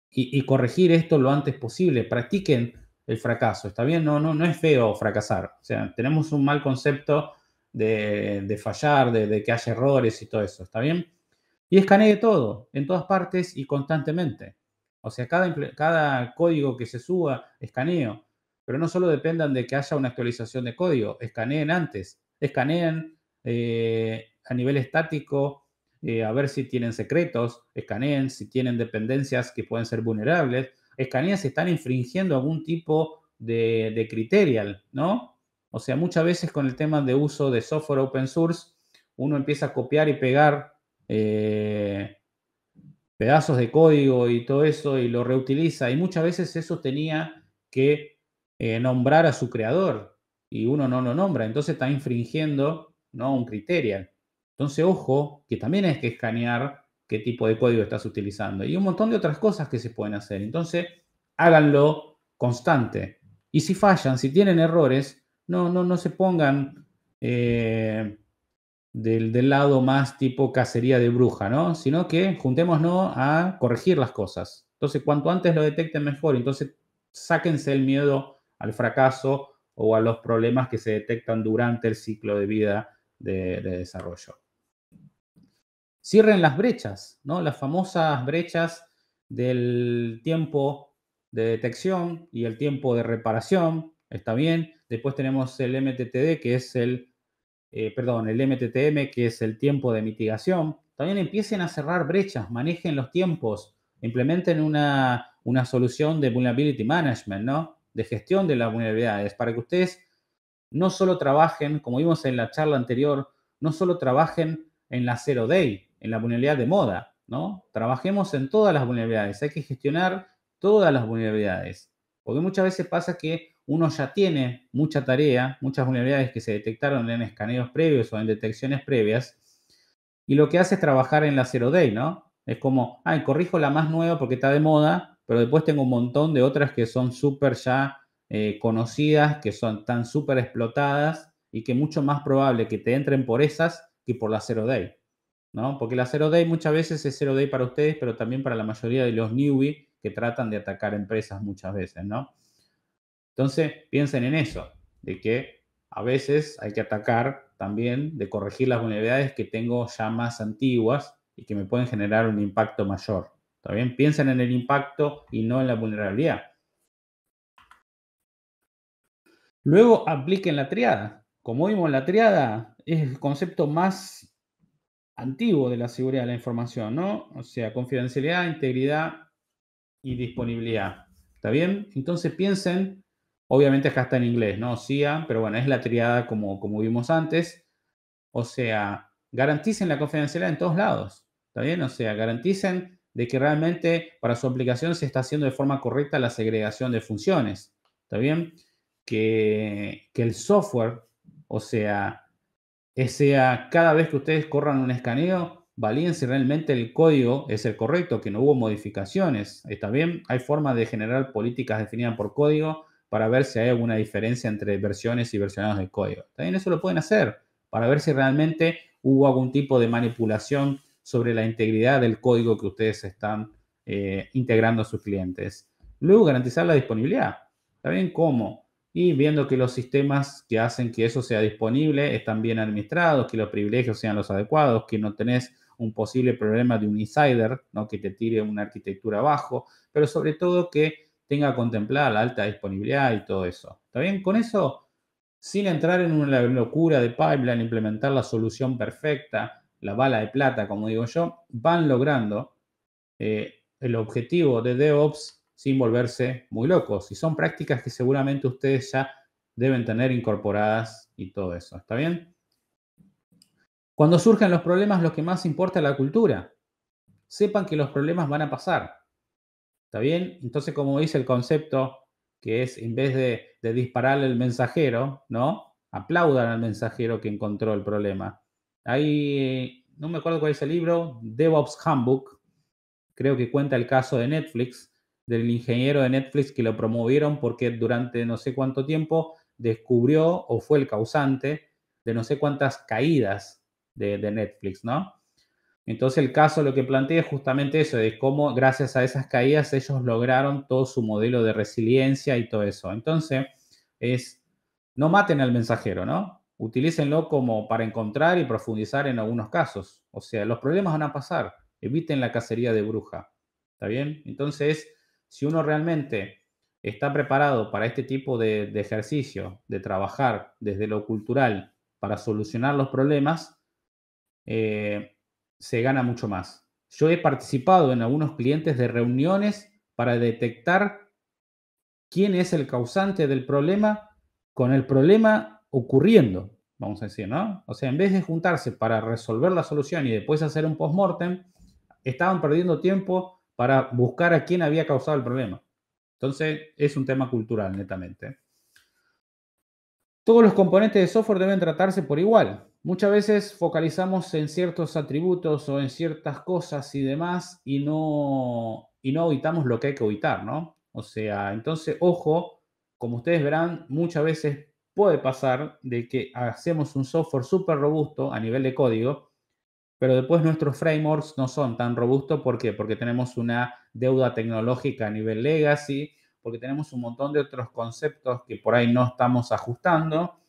y, y corregir esto lo antes posible. Practiquen el fracaso. Está bien, no, no, no es feo fracasar. O sea, tenemos un mal concepto de, fallar, de, que haya errores y todo eso. ¿Está bien? Y escanee todo, en todas partes y constantemente. O sea, cada, cada código que se suba, escaneo. Pero no solo dependan de que haya una actualización de código, escaneen antes, escaneen eh, a nivel estático, eh, a ver si tienen secretos, escaneen si tienen dependencias que pueden ser vulnerables, escaneas están infringiendo algún tipo de, criterial, ¿no? O sea, muchas veces con el tema de uso de software open source, uno empieza a copiar y pegar eh, pedazos de código y todo eso y lo reutiliza. Y muchas veces eso tenía que eh, nombrar a su creador y uno no lo nombra. Entonces está infringiendo ¿no? un criterio. Entonces, ojo, que también hay que escanear qué tipo de código estás utilizando y un montón de otras cosas que se pueden hacer. Entonces, háganlo constante. Y si fallan, si tienen errores, no, no, no se pongan eh, del, lado más tipo cacería de bruja, ¿no? Sino que juntémonos a corregir las cosas. Entonces, cuanto antes lo detecten, mejor. Entonces, sáquense el miedo al fracaso o a los problemas que se detectan durante el ciclo de vida de desarrollo cierren las brechas, ¿no? Las famosas brechas del tiempo de detección y el tiempo de reparación, está bien. Después tenemos el MTTD, que es el, eh, perdón, el MTTM, que es el tiempo de mitigación. También empiecen a cerrar brechas, manejen los tiempos, implementen una, una solución de vulnerability management, ¿no? De gestión de las vulnerabilidades, para que ustedes no solo trabajen, como vimos en la charla anterior, no solo trabajen en la zero day, en la vulnerabilidad de moda, ¿no? Trabajemos en todas las vulnerabilidades, hay que gestionar todas las vulnerabilidades, porque muchas veces pasa que uno ya tiene mucha tarea, muchas vulnerabilidades que se detectaron en escaneos previos o en detecciones previas, y lo que hace es trabajar en la zero day, ¿no? Es como, ay, corrijo la más nueva porque está de moda, pero después tengo un montón de otras que son súper ya eh, conocidas, que son tan súper explotadas y que mucho más probable que te entren por esas que por la zero day. ¿no? Porque la 0 Day muchas veces es 0 Day para ustedes, pero también para la mayoría de los newbie que tratan de atacar empresas muchas veces, ¿no? Entonces, piensen en eso, de que a veces hay que atacar también, de corregir las vulnerabilidades que tengo ya más antiguas y que me pueden generar un impacto mayor. también Piensen en el impacto y no en la vulnerabilidad. Luego apliquen la triada. Como vimos, la triada es el concepto más antiguo de la seguridad de la información, ¿no? O sea, confidencialidad, integridad y disponibilidad. ¿Está bien? Entonces piensen, obviamente acá está en inglés, ¿no? CIA, pero bueno, es la triada como, como vimos antes. O sea, garanticen la confidencialidad en todos lados. ¿Está bien? O sea, garanticen de que realmente para su aplicación se está haciendo de forma correcta la segregación de funciones. ¿Está bien? Que, que el software, o sea, sea cada vez que ustedes corran un escaneo, validen si realmente el código es el correcto, que no hubo modificaciones. Está bien, hay formas de generar políticas definidas por código para ver si hay alguna diferencia entre versiones y versionados de código. También eso lo pueden hacer para ver si realmente hubo algún tipo de manipulación sobre la integridad del código que ustedes están eh, integrando a sus clientes. Luego, garantizar la disponibilidad. ¿Está bien cómo? y viendo que los sistemas que hacen que eso sea disponible están bien administrados, que los privilegios sean los adecuados, que no tenés un posible problema de un insider, ¿no? que te tire una arquitectura abajo, pero sobre todo que tenga contemplada la alta disponibilidad y todo eso. ¿Está Con eso, sin entrar en una locura de pipeline, implementar la solución perfecta, la bala de plata, como digo yo, van logrando eh, el objetivo de DevOps sin volverse muy locos. Y son prácticas que seguramente ustedes ya deben tener incorporadas y todo eso. ¿Está bien? Cuando surgen los problemas, lo que más importa es la cultura. Sepan que los problemas van a pasar. ¿Está bien? Entonces, como dice el concepto, que es en vez de, dispararle al mensajero, ¿no? Aplaudan al mensajero que encontró el problema. Ahí, no me acuerdo cuál es el libro, DevOps Handbook, creo que cuenta el caso de Netflix, del ingeniero de Netflix que lo promovieron porque durante no sé cuánto tiempo descubrió o fue el causante de no sé cuántas caídas de, Netflix, ¿no? Entonces el caso lo que plantea es justamente eso, de cómo gracias a esas caídas ellos lograron todo su modelo de resiliencia y todo eso. Entonces es, no maten al mensajero, ¿no? Utilícenlo como para encontrar y profundizar en algunos casos. O sea, los problemas van a pasar, eviten la cacería de bruja, ¿está bien? Entonces si uno realmente está preparado para este tipo de, ejercicio, de trabajar desde lo cultural para solucionar los problemas, eh, se gana mucho más. Yo he participado en algunos clientes de reuniones para detectar quién es el causante del problema con el problema ocurriendo, vamos a decir, ¿no? O sea, en vez de juntarse para resolver la solución y después hacer un post-mortem, estaban perdiendo tiempo para buscar a quién había causado el problema. Entonces, es un tema cultural, netamente. Todos los componentes de software deben tratarse por igual. Muchas veces focalizamos en ciertos atributos o en ciertas cosas y demás y no, y no lo que hay que evitar, ¿no? O sea, entonces, ojo, como ustedes verán, muchas veces puede pasar de que hacemos un software súper robusto a nivel de código, pero después nuestros frameworks no son tan robustos. ¿Por qué? Porque tenemos una deuda tecnológica a nivel legacy, porque tenemos un montón de otros conceptos que por ahí no estamos ajustando.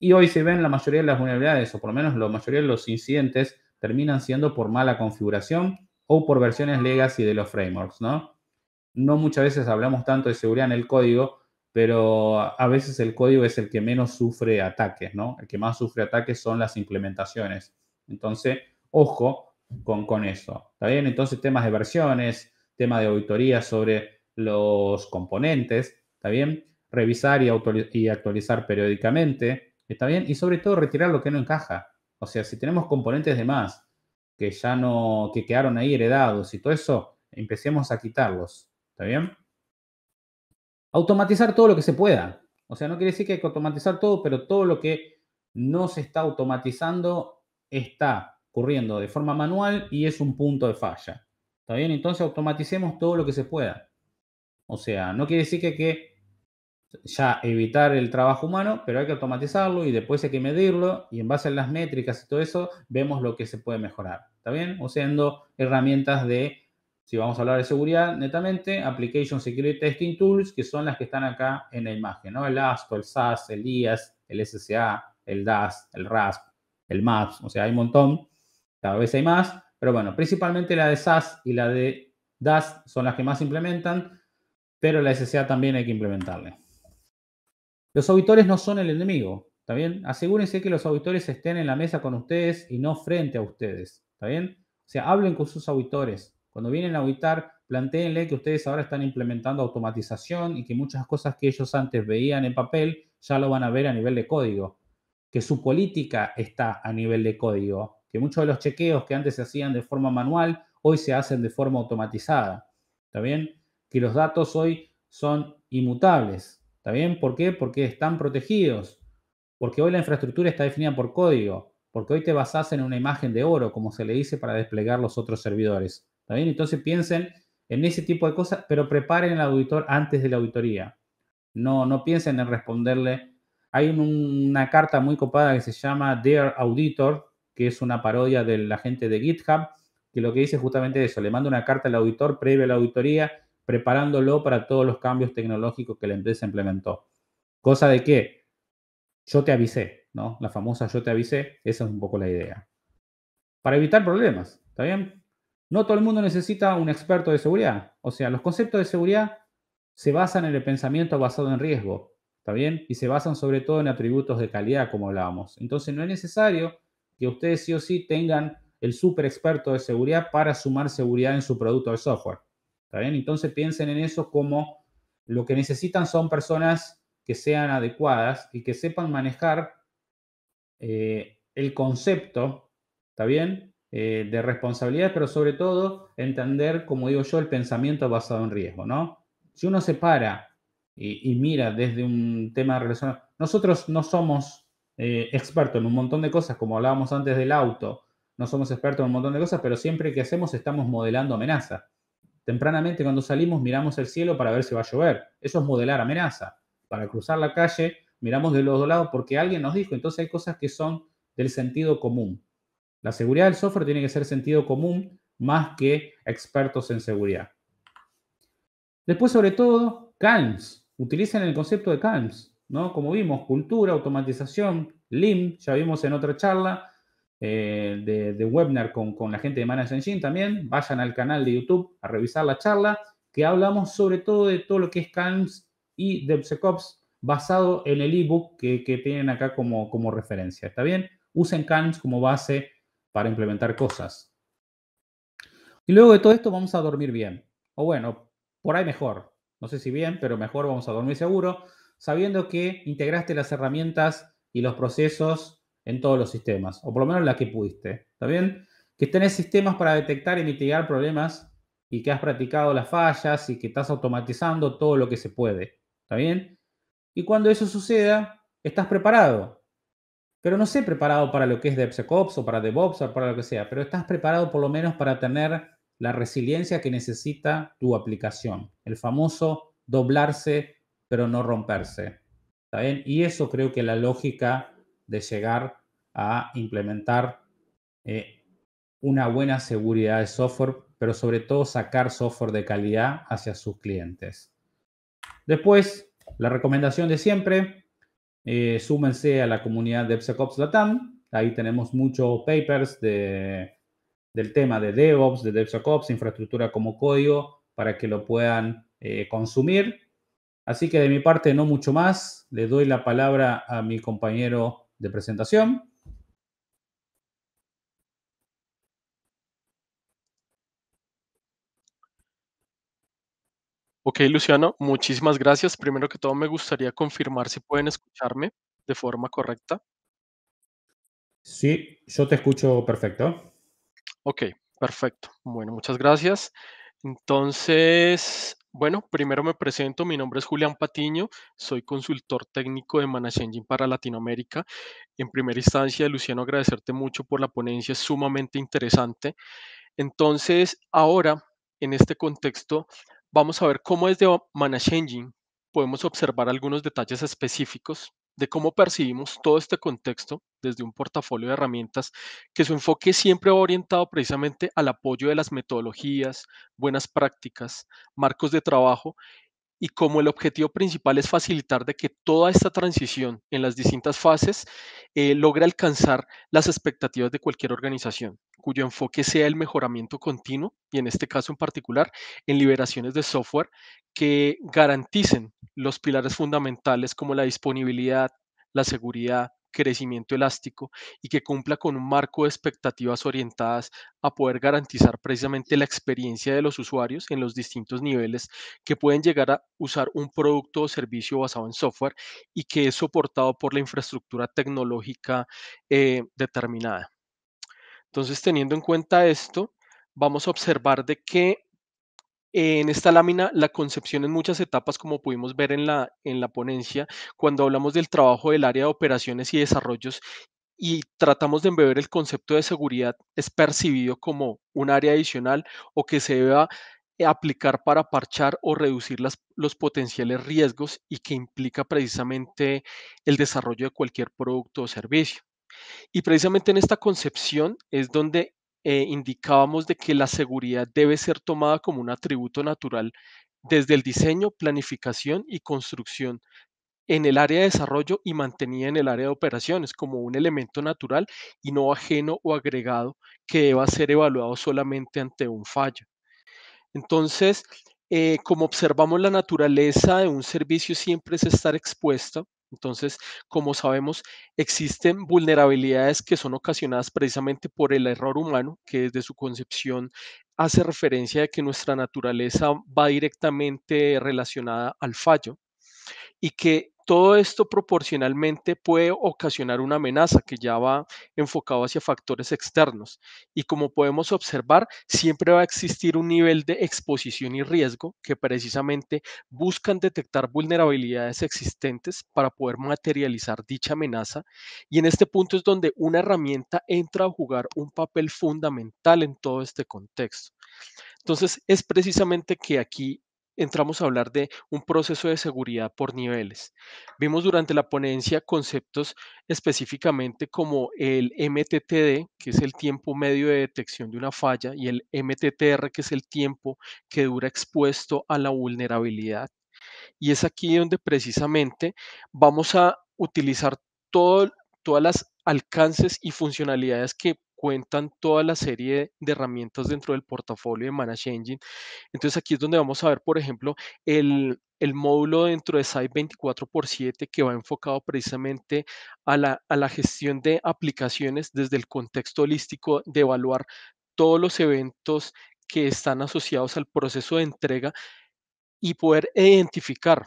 Y hoy se ven la mayoría de las vulnerabilidades, o por lo menos la mayoría de los incidentes, terminan siendo por mala configuración o por versiones legacy de los frameworks, ¿no? No muchas veces hablamos tanto de seguridad en el código, pero a veces el código es el que menos sufre ataques, ¿no? El que más sufre ataques son las implementaciones. Entonces, Ojo con, con eso. ¿Está bien? Entonces, temas de versiones, temas de auditoría sobre los componentes. ¿Está bien? Revisar y, actualizar periódicamente. ¿Está bien? Y sobre todo, retirar lo que no encaja. O sea, si tenemos componentes de más que ya no, que quedaron ahí heredados y todo eso, empecemos a quitarlos. ¿Está bien? Automatizar todo lo que se pueda. O sea, no quiere decir que hay que automatizar todo, pero todo lo que no se está automatizando está ocurriendo de forma manual y es un punto de falla. ¿Está bien? Entonces automaticemos todo lo que se pueda. O sea, no quiere decir que, que ya evitar el trabajo humano, pero hay que automatizarlo y después hay que medirlo y en base a las métricas y todo eso vemos lo que se puede mejorar. ¿Está bien? Usando herramientas de, si vamos a hablar de seguridad netamente, Application Security Testing Tools, que son las que están acá en la imagen, ¿no? El ASTO, el SAS, el IAS, el SSA, el DAS, el RASP, el MAPS, o sea, hay un montón. Cada vez hay más, pero bueno, principalmente la de SAS y la de DAS son las que más implementan, pero la SCA también hay que implementarle. Los auditores no son el enemigo, ¿está bien? Asegúrense que los auditores estén en la mesa con ustedes y no frente a ustedes, ¿está bien? O sea, hablen con sus auditores. Cuando vienen a auditar, planteenle que ustedes ahora están implementando automatización y que muchas cosas que ellos antes veían en papel ya lo van a ver a nivel de código. Que su política está a nivel de código muchos de los chequeos que antes se hacían de forma manual, hoy se hacen de forma automatizada. ¿Está bien? Que los datos hoy son inmutables. ¿Está bien? ¿Por qué? Porque están protegidos. Porque hoy la infraestructura está definida por código. Porque hoy te basás en una imagen de oro, como se le dice, para desplegar los otros servidores. ¿Está bien? Entonces piensen en ese tipo de cosas, pero preparen el auditor antes de la auditoría. No, no piensen en responderle. Hay una carta muy copada que se llama Dear Auditor, que es una parodia de la gente de GitHub, que lo que dice es justamente eso, le manda una carta al auditor previo a la auditoría, preparándolo para todos los cambios tecnológicos que la empresa implementó. Cosa de que yo te avisé, ¿no? La famosa yo te avisé, esa es un poco la idea. Para evitar problemas, ¿está bien? No todo el mundo necesita un experto de seguridad. O sea, los conceptos de seguridad se basan en el pensamiento basado en riesgo, ¿está bien? Y se basan sobre todo en atributos de calidad, como hablábamos. Entonces, no es necesario que ustedes sí o sí tengan el super experto de seguridad para sumar seguridad en su producto de software. ¿Está bien? Entonces piensen en eso como lo que necesitan son personas que sean adecuadas y que sepan manejar eh, el concepto, ¿está bien? Eh, de responsabilidad, pero sobre todo entender, como digo yo, el pensamiento basado en riesgo, ¿no? Si uno se para y, y mira desde un tema relacionado, nosotros no somos eh, experto expertos en un montón de cosas, como hablábamos antes del auto, no somos expertos en un montón de cosas, pero siempre que hacemos estamos modelando amenaza. Tempranamente cuando salimos miramos el cielo para ver si va a llover. Eso es modelar amenaza. Para cruzar la calle miramos de los dos lados porque alguien nos dijo. Entonces hay cosas que son del sentido común. La seguridad del software tiene que ser sentido común más que expertos en seguridad. Después, sobre todo, CALMS. Utilicen el concepto de CALMS. Como vimos, cultura, automatización, LIM, ya vimos en otra charla eh, de, webinar con, la gente de Manage Engine también, vayan al canal de YouTube a revisar la charla, que hablamos sobre todo de todo lo que es CAMS y DevSecOps basado en el ebook que, tienen acá como, como referencia, ¿está bien? Usen CAMS como base para implementar cosas. Y luego de todo esto vamos a dormir bien. O bueno, por ahí mejor. No sé si bien, pero mejor vamos a dormir seguro sabiendo que integraste las herramientas y los procesos en todos los sistemas, o por lo menos la que pudiste. ¿Está bien? Que tenés sistemas para detectar y mitigar problemas y que has practicado las fallas y que estás automatizando todo lo que se puede. ¿Está bien? Y cuando eso suceda, estás preparado. Pero no sé preparado para lo que es DevSecOps o para DevOps o para lo que sea, pero estás preparado por lo menos para tener la resiliencia que necesita tu aplicación. El famoso doblarse pero no romperse. Y eso creo que la lógica de llegar a implementar eh, una buena seguridad de software, pero sobre todo sacar software de calidad hacia sus clientes. Después, la recomendación de siempre, eh, súmense a la comunidad de DevSecOps Latam. Ahí tenemos muchos papers del tema de DevOps, de DevSecOps, infraestructura como código, para que lo puedan eh, consumir. Así que de mi parte no mucho más. Le doy la palabra a mi compañero de presentación. Ok, Luciano, muchísimas gracias. Primero que todo, me gustaría confirmar si pueden escucharme de forma correcta. Sí, yo te escucho perfecto. Ok, perfecto. Bueno, muchas gracias. Entonces, bueno, primero me presento, mi nombre es Julián Patiño, soy consultor técnico de Manage para Latinoamérica. En primera instancia, Luciano, agradecerte mucho por la ponencia, sumamente interesante. Entonces, ahora, en este contexto, vamos a ver cómo desde Manage Engine podemos observar algunos detalles específicos de cómo percibimos todo este contexto desde un portafolio de herramientas que su enfoque siempre ha orientado precisamente al apoyo de las metodologías, buenas prácticas, marcos de trabajo y como el objetivo principal es facilitar de que toda esta transición en las distintas fases eh, logre alcanzar las expectativas de cualquier organización cuyo enfoque sea el mejoramiento continuo, y en este caso en particular en liberaciones de software que garanticen los pilares fundamentales como la disponibilidad, la seguridad, crecimiento elástico y que cumpla con un marco de expectativas orientadas a poder garantizar precisamente la experiencia de los usuarios en los distintos niveles que pueden llegar a usar un producto o servicio basado en software y que es soportado por la infraestructura tecnológica eh, determinada. Entonces, teniendo en cuenta esto, vamos a observar de que en esta lámina la concepción en muchas etapas, como pudimos ver en la, en la ponencia, cuando hablamos del trabajo del área de operaciones y desarrollos y tratamos de embeber el concepto de seguridad, es percibido como un área adicional o que se deba aplicar para parchar o reducir los potenciales riesgos y que implica precisamente el desarrollo de cualquier producto o servicio. Y precisamente en esta concepción es donde eh, indicábamos de que la seguridad debe ser tomada como un atributo natural desde el diseño, planificación y construcción en el área de desarrollo y mantenida en el área de operaciones como un elemento natural y no ajeno o agregado que deba ser evaluado solamente ante un fallo. Entonces, eh, como observamos, la naturaleza de un servicio siempre es estar expuesto. Entonces, como sabemos, existen vulnerabilidades que son ocasionadas precisamente por el error humano, que desde su concepción hace referencia a que nuestra naturaleza va directamente relacionada al fallo y que todo esto proporcionalmente puede ocasionar una amenaza que ya va enfocado hacia factores externos y como podemos observar, siempre va a existir un nivel de exposición y riesgo que precisamente buscan detectar vulnerabilidades existentes para poder materializar dicha amenaza y en este punto es donde una herramienta entra a jugar un papel fundamental en todo este contexto. Entonces, es precisamente que aquí entramos a hablar de un proceso de seguridad por niveles. Vimos durante la ponencia conceptos específicamente como el MTTD, que es el tiempo medio de detección de una falla, y el MTTR, que es el tiempo que dura expuesto a la vulnerabilidad. Y es aquí donde precisamente vamos a utilizar todo, todas las alcances y funcionalidades que cuentan toda la serie de herramientas dentro del portafolio de Manage Engine. Entonces aquí es donde vamos a ver, por ejemplo, el, módulo dentro de site 24x7 que va enfocado precisamente a la gestión de aplicaciones desde el contexto holístico de evaluar todos los eventos que están asociados al proceso de entrega y poder identificar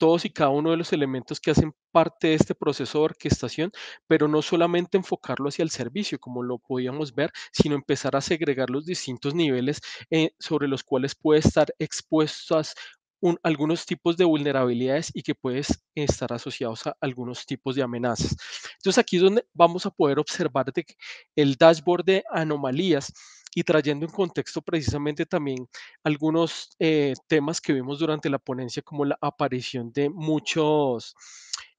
todos y cada uno de los elementos que hacen parte de este proceso de orquestación, pero no solamente enfocarlo hacia el servicio, como lo podíamos ver, sino empezar a segregar los distintos niveles eh, sobre los cuales puede estar expuestas algunos tipos de vulnerabilidades y que puede estar asociados a algunos tipos de amenazas. Entonces aquí es donde vamos a poder observar de el dashboard de anomalías y trayendo en contexto precisamente también algunos eh, temas que vimos durante la ponencia, como la aparición de muchos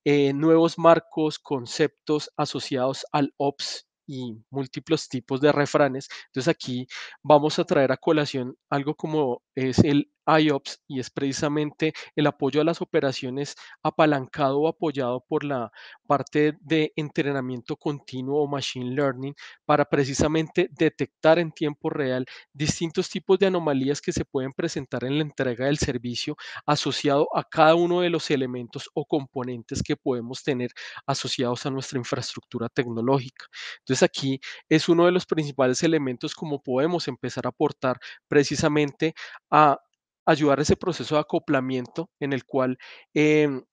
eh, nuevos marcos, conceptos asociados al OPS y múltiples tipos de refranes. Entonces aquí vamos a traer a colación algo como es el IOPS y es precisamente el apoyo a las operaciones apalancado o apoyado por la parte de entrenamiento continuo o machine learning para precisamente detectar en tiempo real distintos tipos de anomalías que se pueden presentar en la entrega del servicio asociado a cada uno de los elementos o componentes que podemos tener asociados a nuestra infraestructura tecnológica. Entonces aquí es uno de los principales elementos como podemos empezar a aportar precisamente a ayudar ese proceso de acoplamiento en el cual, em,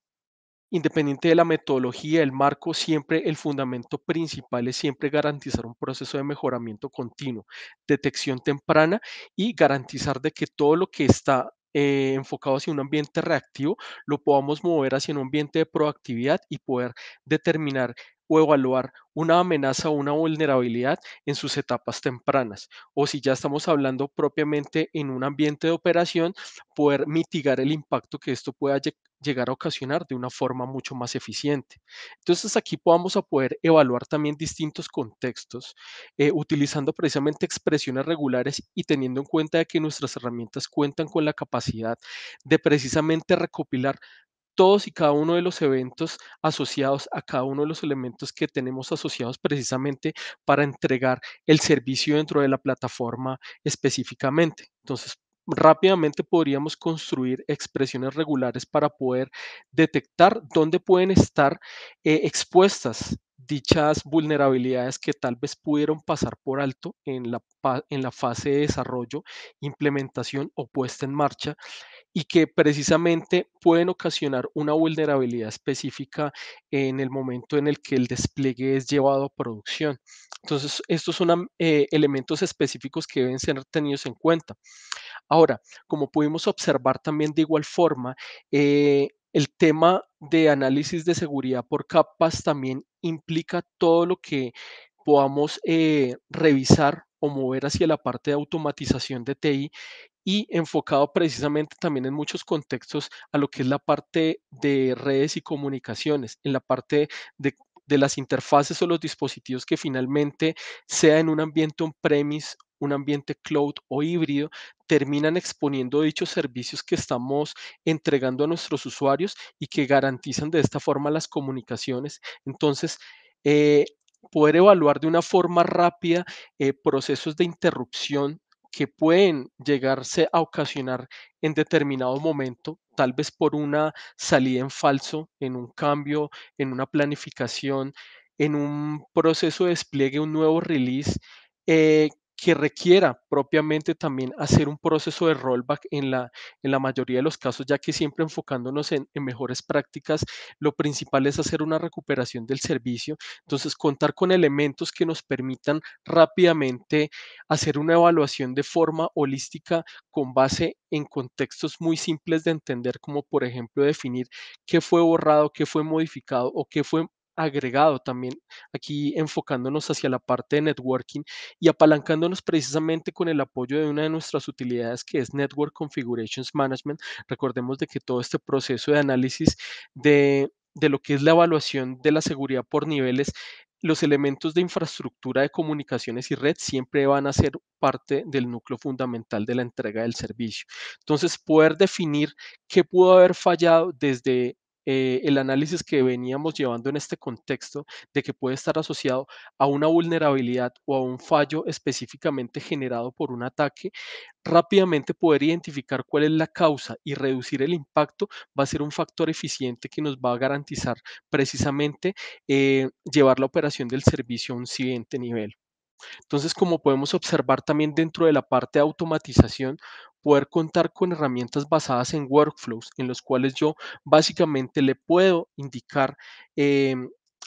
independiente de la metodología, el marco, siempre el fundamento principal es siempre garantizar un proceso de mejoramiento continuo, detección temprana y garantizar de que todo lo que está eh, enfocado hacia un ambiente reactivo, lo podamos mover hacia un ambiente de proactividad y poder determinar o evaluar una amenaza o una vulnerabilidad en sus etapas tempranas. O si ya estamos hablando propiamente en un ambiente de operación, poder mitigar el impacto que esto pueda llegar a ocasionar de una forma mucho más eficiente. Entonces aquí vamos a poder evaluar también distintos contextos, eh, utilizando precisamente expresiones regulares y teniendo en cuenta que nuestras herramientas cuentan con la capacidad de precisamente recopilar todos y cada uno de los eventos asociados a cada uno de los elementos que tenemos asociados precisamente para entregar el servicio dentro de la plataforma específicamente. Entonces, rápidamente podríamos construir expresiones regulares para poder detectar dónde pueden estar eh, expuestas dichas vulnerabilidades que tal vez pudieron pasar por alto en la, en la fase de desarrollo, implementación o puesta en marcha y que precisamente pueden ocasionar una vulnerabilidad específica en el momento en el que el despliegue es llevado a producción. Entonces, estos son eh, elementos específicos que deben ser tenidos en cuenta. Ahora, como pudimos observar también de igual forma, eh, el tema de análisis de seguridad por capas también implica todo lo que podamos eh, revisar o mover hacia la parte de automatización de TI y enfocado precisamente también en muchos contextos a lo que es la parte de redes y comunicaciones, en la parte de, las interfaces o los dispositivos que finalmente sea en un ambiente on-premise un ambiente cloud o híbrido, terminan exponiendo dichos servicios que estamos entregando a nuestros usuarios y que garantizan de esta forma las comunicaciones. Entonces, eh, poder evaluar de una forma rápida eh, procesos de interrupción que pueden llegarse a ocasionar en determinado momento, tal vez por una salida en falso, en un cambio, en una planificación, en un proceso de despliegue, un nuevo release, eh, que requiera propiamente también hacer un proceso de rollback en la, en la mayoría de los casos, ya que siempre enfocándonos en, en mejores prácticas, lo principal es hacer una recuperación del servicio. Entonces, contar con elementos que nos permitan rápidamente hacer una evaluación de forma holística con base en contextos muy simples de entender, como por ejemplo definir qué fue borrado, qué fue modificado o qué fue agregado también aquí enfocándonos hacia la parte de networking y apalancándonos precisamente con el apoyo de una de nuestras utilidades que es Network Configurations Management. Recordemos de que todo este proceso de análisis de, de lo que es la evaluación de la seguridad por niveles los elementos de infraestructura de comunicaciones y red siempre van a ser parte del núcleo fundamental de la entrega del servicio. Entonces, poder definir qué pudo haber fallado desde eh, el análisis que veníamos llevando en este contexto de que puede estar asociado a una vulnerabilidad o a un fallo específicamente generado por un ataque, rápidamente poder identificar cuál es la causa y reducir el impacto va a ser un factor eficiente que nos va a garantizar precisamente eh, llevar la operación del servicio a un siguiente nivel. Entonces, como podemos observar también dentro de la parte de automatización, poder contar con herramientas basadas en workflows, en los cuales yo básicamente le puedo indicar eh,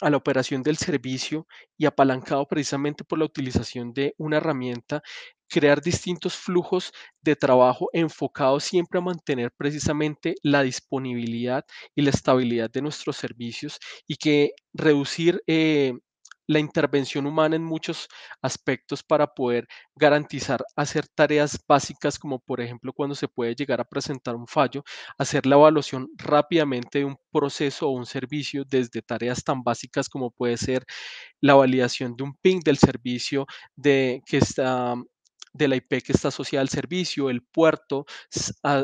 a la operación del servicio y apalancado precisamente por la utilización de una herramienta, crear distintos flujos de trabajo enfocados siempre a mantener precisamente la disponibilidad y la estabilidad de nuestros servicios y que reducir eh, la intervención humana en muchos aspectos para poder garantizar hacer tareas básicas como por ejemplo cuando se puede llegar a presentar un fallo, hacer la evaluación rápidamente de un proceso o un servicio desde tareas tan básicas como puede ser la validación de un ping del servicio de que está de la IP que está asociada al servicio, el puerto,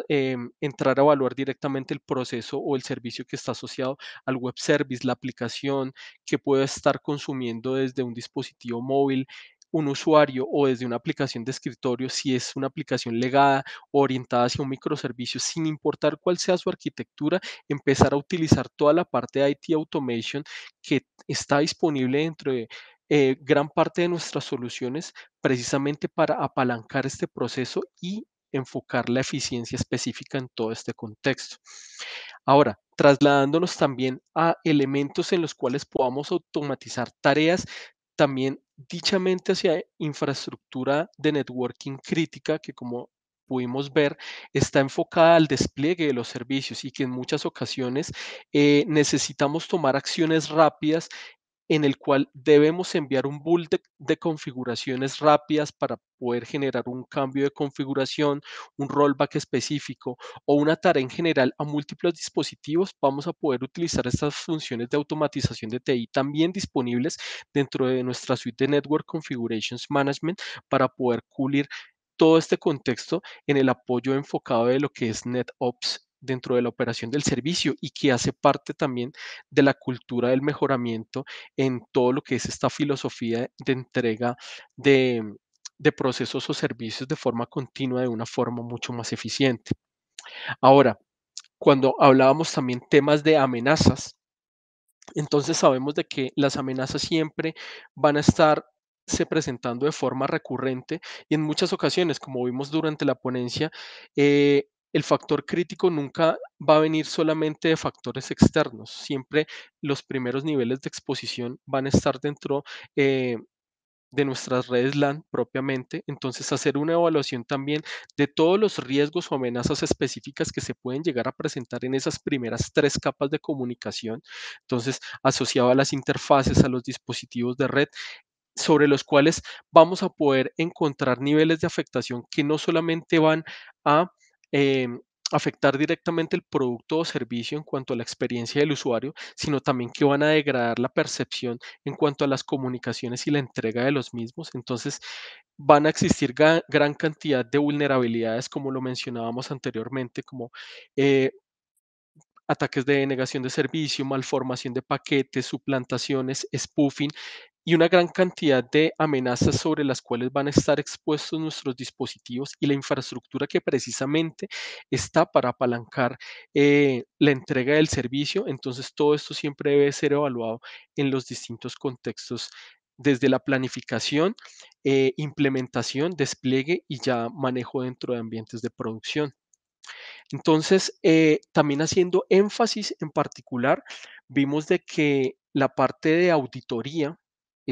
em, entrar a evaluar directamente el proceso o el servicio que está asociado al web service, la aplicación que puede estar consumiendo desde un dispositivo móvil un usuario o desde una aplicación de escritorio, si es una aplicación legada o orientada hacia un microservicio, sin importar cuál sea su arquitectura, empezar a utilizar toda la parte de IT Automation que está disponible dentro de eh, gran parte de nuestras soluciones precisamente para apalancar este proceso y enfocar la eficiencia específica en todo este contexto. Ahora, trasladándonos también a elementos en los cuales podamos automatizar tareas, también dichamente hacia infraestructura de networking crítica, que como pudimos ver, está enfocada al despliegue de los servicios y que en muchas ocasiones eh, necesitamos tomar acciones rápidas en el cual debemos enviar un bull de, configuraciones rápidas para poder generar un cambio de configuración, un rollback específico o una tarea en general a múltiples dispositivos, vamos a poder utilizar estas funciones de automatización de TI también disponibles dentro de nuestra suite de Network Configurations Management para poder cubrir todo este contexto en el apoyo enfocado de lo que es NetOps dentro de la operación del servicio y que hace parte también de la cultura del mejoramiento en todo lo que es esta filosofía de entrega de, procesos o servicios de forma continua, de una forma mucho más eficiente. Ahora, cuando hablábamos también temas de amenazas, entonces sabemos de que las amenazas siempre van a estar se presentando de forma recurrente y en muchas ocasiones, como vimos durante la ponencia, eh, el factor crítico nunca va a venir solamente de factores externos, siempre los primeros niveles de exposición van a estar dentro eh, de nuestras redes LAN propiamente, entonces hacer una evaluación también de todos los riesgos o amenazas específicas que se pueden llegar a presentar en esas primeras tres capas de comunicación, entonces asociado a las interfaces, a los dispositivos de red, sobre los cuales vamos a poder encontrar niveles de afectación que no solamente van a Em, afectar directamente el producto o servicio en cuanto a la experiencia del usuario, sino también que van a degradar la percepción en cuanto a las comunicaciones y la entrega de los mismos. Entonces, van a existir gran cantidad de vulnerabilidades, como lo mencionábamos anteriormente, como eh, ataques de negación de servicio, malformación de paquetes, suplantaciones, spoofing, y una gran cantidad de amenazas sobre las cuales van a estar expuestos nuestros dispositivos y la infraestructura que precisamente está para apalancar eh, la entrega del servicio. Entonces todo esto siempre debe ser evaluado en los distintos contextos desde la planificación, eh, implementación, despliegue y ya manejo dentro de ambientes de producción. Entonces, eh, también haciendo énfasis en particular, vimos de que la parte de auditoría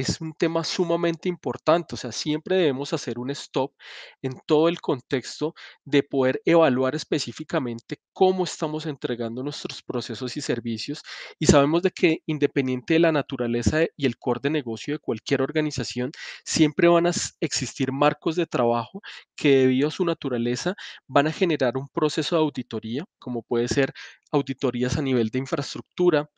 es un tema sumamente importante, o sea, siempre debemos hacer un stop en todo el contexto de poder evaluar específicamente cómo estamos entregando nuestros procesos y servicios y sabemos de que independiente de la naturaleza y el core de negocio de cualquier organización, siempre van a existir marcos de trabajo que debido a su naturaleza van a generar un proceso de auditoría, como puede ser auditorías a nivel de infraestructura,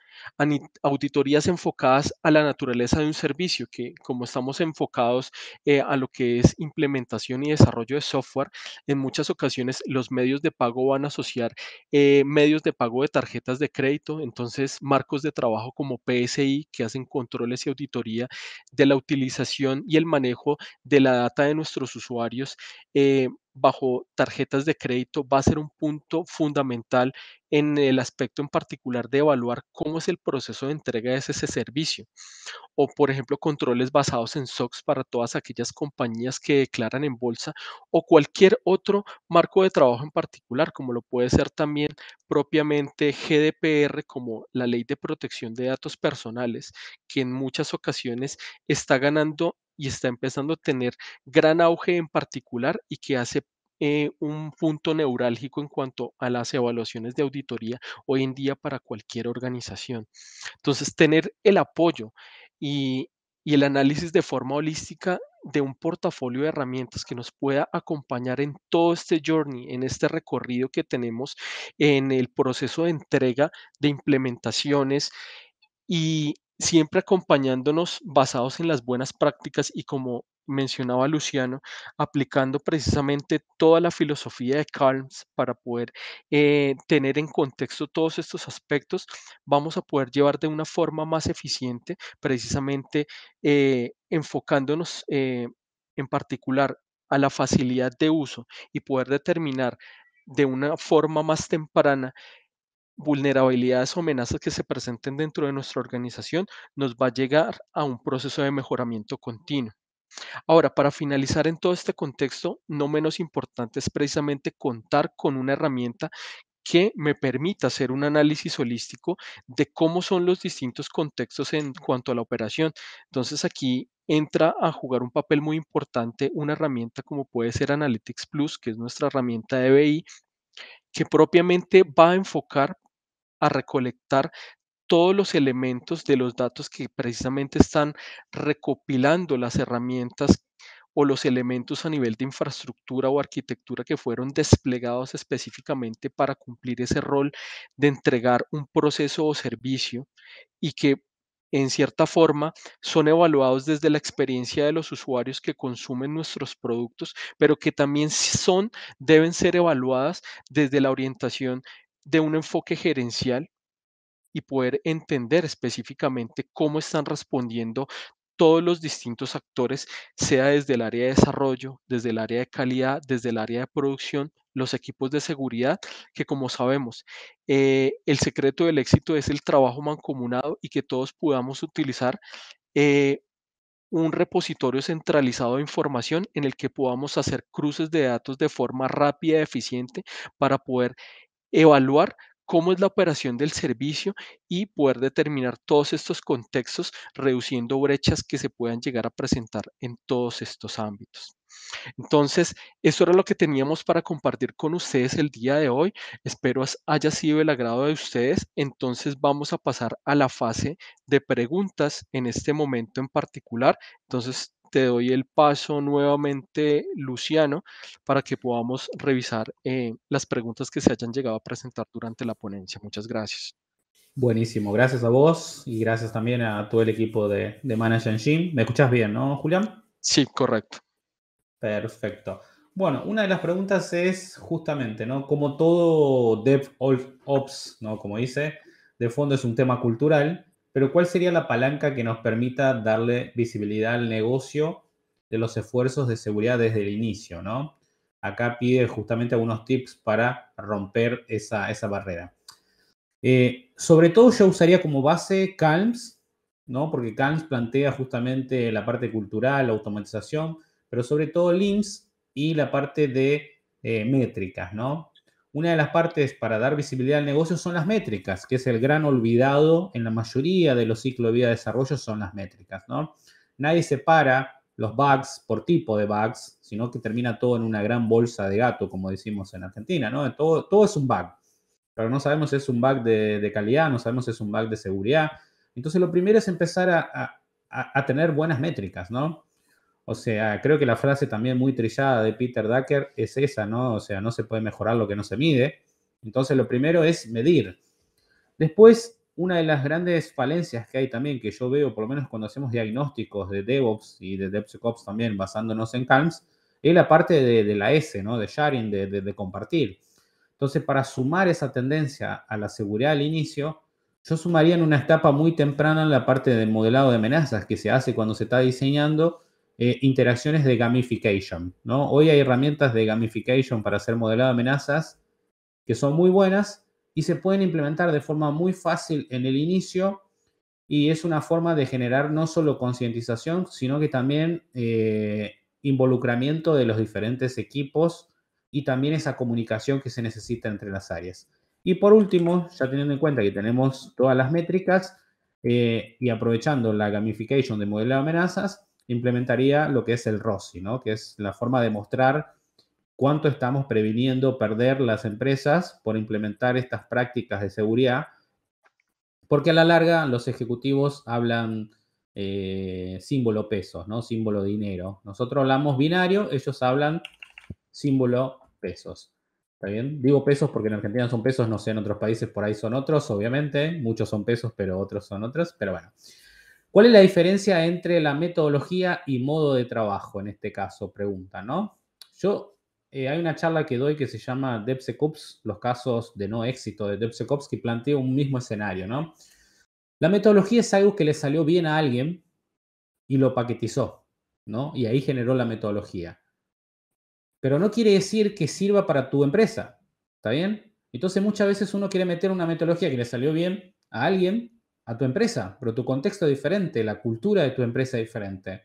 auditorías enfocadas a la naturaleza de un servicio, que como estamos enfocados eh, a lo que es implementación y desarrollo de software, en muchas ocasiones los medios de pago van a asociar eh, medios de pago de tarjetas de crédito, entonces marcos de trabajo como PSI que hacen controles y auditoría de la utilización y el manejo de la data de nuestros usuarios. Eh, bajo tarjetas de crédito va a ser un punto fundamental en el aspecto en particular de evaluar cómo es el proceso de entrega de ese, servicio. O, por ejemplo, controles basados en SOX para todas aquellas compañías que declaran en bolsa o cualquier otro marco de trabajo en particular, como lo puede ser también propiamente GDPR, como la Ley de Protección de Datos Personales, que en muchas ocasiones está ganando y está empezando a tener gran auge en particular y que hace eh, un punto neurálgico en cuanto a las evaluaciones de auditoría hoy en día para cualquier organización. Entonces, tener el apoyo y el análisis de forma holística de un portafolio de herramientas que nos pueda acompañar en todo este journey, en este recorrido que tenemos en el proceso de entrega de implementaciones y siempre acompañándonos basados en las buenas prácticas y como mencionaba Luciano, aplicando precisamente toda la filosofía de Calms para poder eh, tener en contexto todos estos aspectos, vamos a poder llevar de una forma más eficiente, precisamente eh, enfocándonos eh, en particular a la facilidad de uso y poder determinar de una forma más temprana vulnerabilidades o amenazas que se presenten dentro de nuestra organización, nos va a llegar a un proceso de mejoramiento continuo. Ahora, para finalizar en todo este contexto, no menos importante es precisamente contar con una herramienta que me permita hacer un análisis holístico de cómo son los distintos contextos en cuanto a la operación. Entonces aquí entra a jugar un papel muy importante una herramienta como puede ser Analytics Plus, que es nuestra herramienta de BI, que propiamente va a enfocar a recolectar todos los elementos de los datos que precisamente están recopilando las herramientas o los elementos a nivel de infraestructura o arquitectura que fueron desplegados específicamente para cumplir ese rol de entregar un proceso o servicio y que en cierta forma son evaluados desde la experiencia de los usuarios que consumen nuestros productos, pero que también son deben ser evaluadas desde la orientación de un enfoque gerencial y poder entender específicamente cómo están respondiendo todos los distintos actores, sea desde el área de desarrollo, desde el área de calidad, desde el área de producción, los equipos de seguridad, que como sabemos, eh, el secreto del éxito es el trabajo mancomunado y que todos podamos utilizar eh, un repositorio centralizado de información en el que podamos hacer cruces de datos de forma rápida y eficiente para poder evaluar cómo es la operación del servicio y poder determinar todos estos contextos, reduciendo brechas que se puedan llegar a presentar en todos estos ámbitos. Entonces, eso era lo que teníamos para compartir con ustedes el día de hoy. Espero haya sido el agrado de ustedes. Entonces, vamos a pasar a la fase de preguntas en este momento en particular. Entonces, te doy el paso nuevamente, Luciano, para que podamos revisar eh, las preguntas que se hayan llegado a presentar durante la ponencia. Muchas gracias. Buenísimo, gracias a vos y gracias también a todo el equipo de, de Manager ¿Me escuchás bien, no, Julián? Sí, correcto. Perfecto. Bueno, una de las preguntas es justamente, ¿no? Como todo DevOps, ¿no? Como dice, de fondo es un tema cultural pero ¿cuál sería la palanca que nos permita darle visibilidad al negocio de los esfuerzos de seguridad desde el inicio? ¿no? Acá pide justamente algunos tips para romper esa, barrera. Eh, sobre todo yo usaría como base Calms, ¿no? porque Calms plantea justamente la parte cultural, la automatización, pero sobre todo LIMS y la parte de eh, métricas, ¿no? una de las partes para dar visibilidad al negocio son las métricas, que es el gran olvidado en la mayoría de los ciclos de vida de desarrollo son las métricas, ¿no? Nadie separa los bugs por tipo de bugs, sino que termina todo en una gran bolsa de gato, como decimos en Argentina, ¿no? Todo, todo es un bug, pero no sabemos si es un bug de, calidad, no sabemos si es un bug de seguridad. Entonces lo primero es empezar a, a tener buenas métricas, ¿no? O sea, creo que la frase también muy trillada de Peter Ducker es esa, ¿no? O sea, no se puede mejorar lo que no se mide. Entonces, lo primero es medir. Después, una de las grandes falencias que hay también, que yo veo, por lo menos cuando hacemos diagnósticos de DevOps y de DevSecOps también, basándonos en CALMS, es la parte de, la S, ¿no? De sharing, de, compartir. Entonces, para sumar esa tendencia a la seguridad al inicio, yo sumaría en una etapa muy temprana la parte del modelado de amenazas que se hace cuando se está diseñando eh, interacciones de gamification. ¿no? Hoy hay herramientas de gamification para hacer modelado de amenazas que son muy buenas y se pueden implementar de forma muy fácil en el inicio y es una forma de generar no solo concientización, sino que también eh, involucramiento de los diferentes equipos y también esa comunicación que se necesita entre las áreas. Y por último, ya teniendo en cuenta que tenemos todas las métricas eh, y aprovechando la gamification de modelado de amenazas, implementaría lo que es el ROSI, ¿no? que es la forma de mostrar cuánto estamos previniendo perder las empresas por implementar estas prácticas de seguridad, porque a la larga los ejecutivos hablan eh, símbolo pesos, ¿no? símbolo dinero. Nosotros hablamos binario, ellos hablan símbolo pesos. ¿Está bien? Digo pesos porque en Argentina son pesos, no sé, en otros países por ahí son otros, obviamente. Muchos son pesos, pero otros son otros. Pero bueno, ¿Cuál es la diferencia entre la metodología y modo de trabajo en este caso? Pregunta, ¿no? Yo, eh, hay una charla que doy que se llama DevSecOps, los casos de no éxito de DevSecOps, que plantea un mismo escenario, ¿no? La metodología es algo que le salió bien a alguien y lo paquetizó, ¿no? Y ahí generó la metodología. Pero no quiere decir que sirva para tu empresa, ¿está bien? Entonces muchas veces uno quiere meter una metodología que le salió bien a alguien a tu empresa, pero tu contexto es diferente, la cultura de tu empresa es diferente.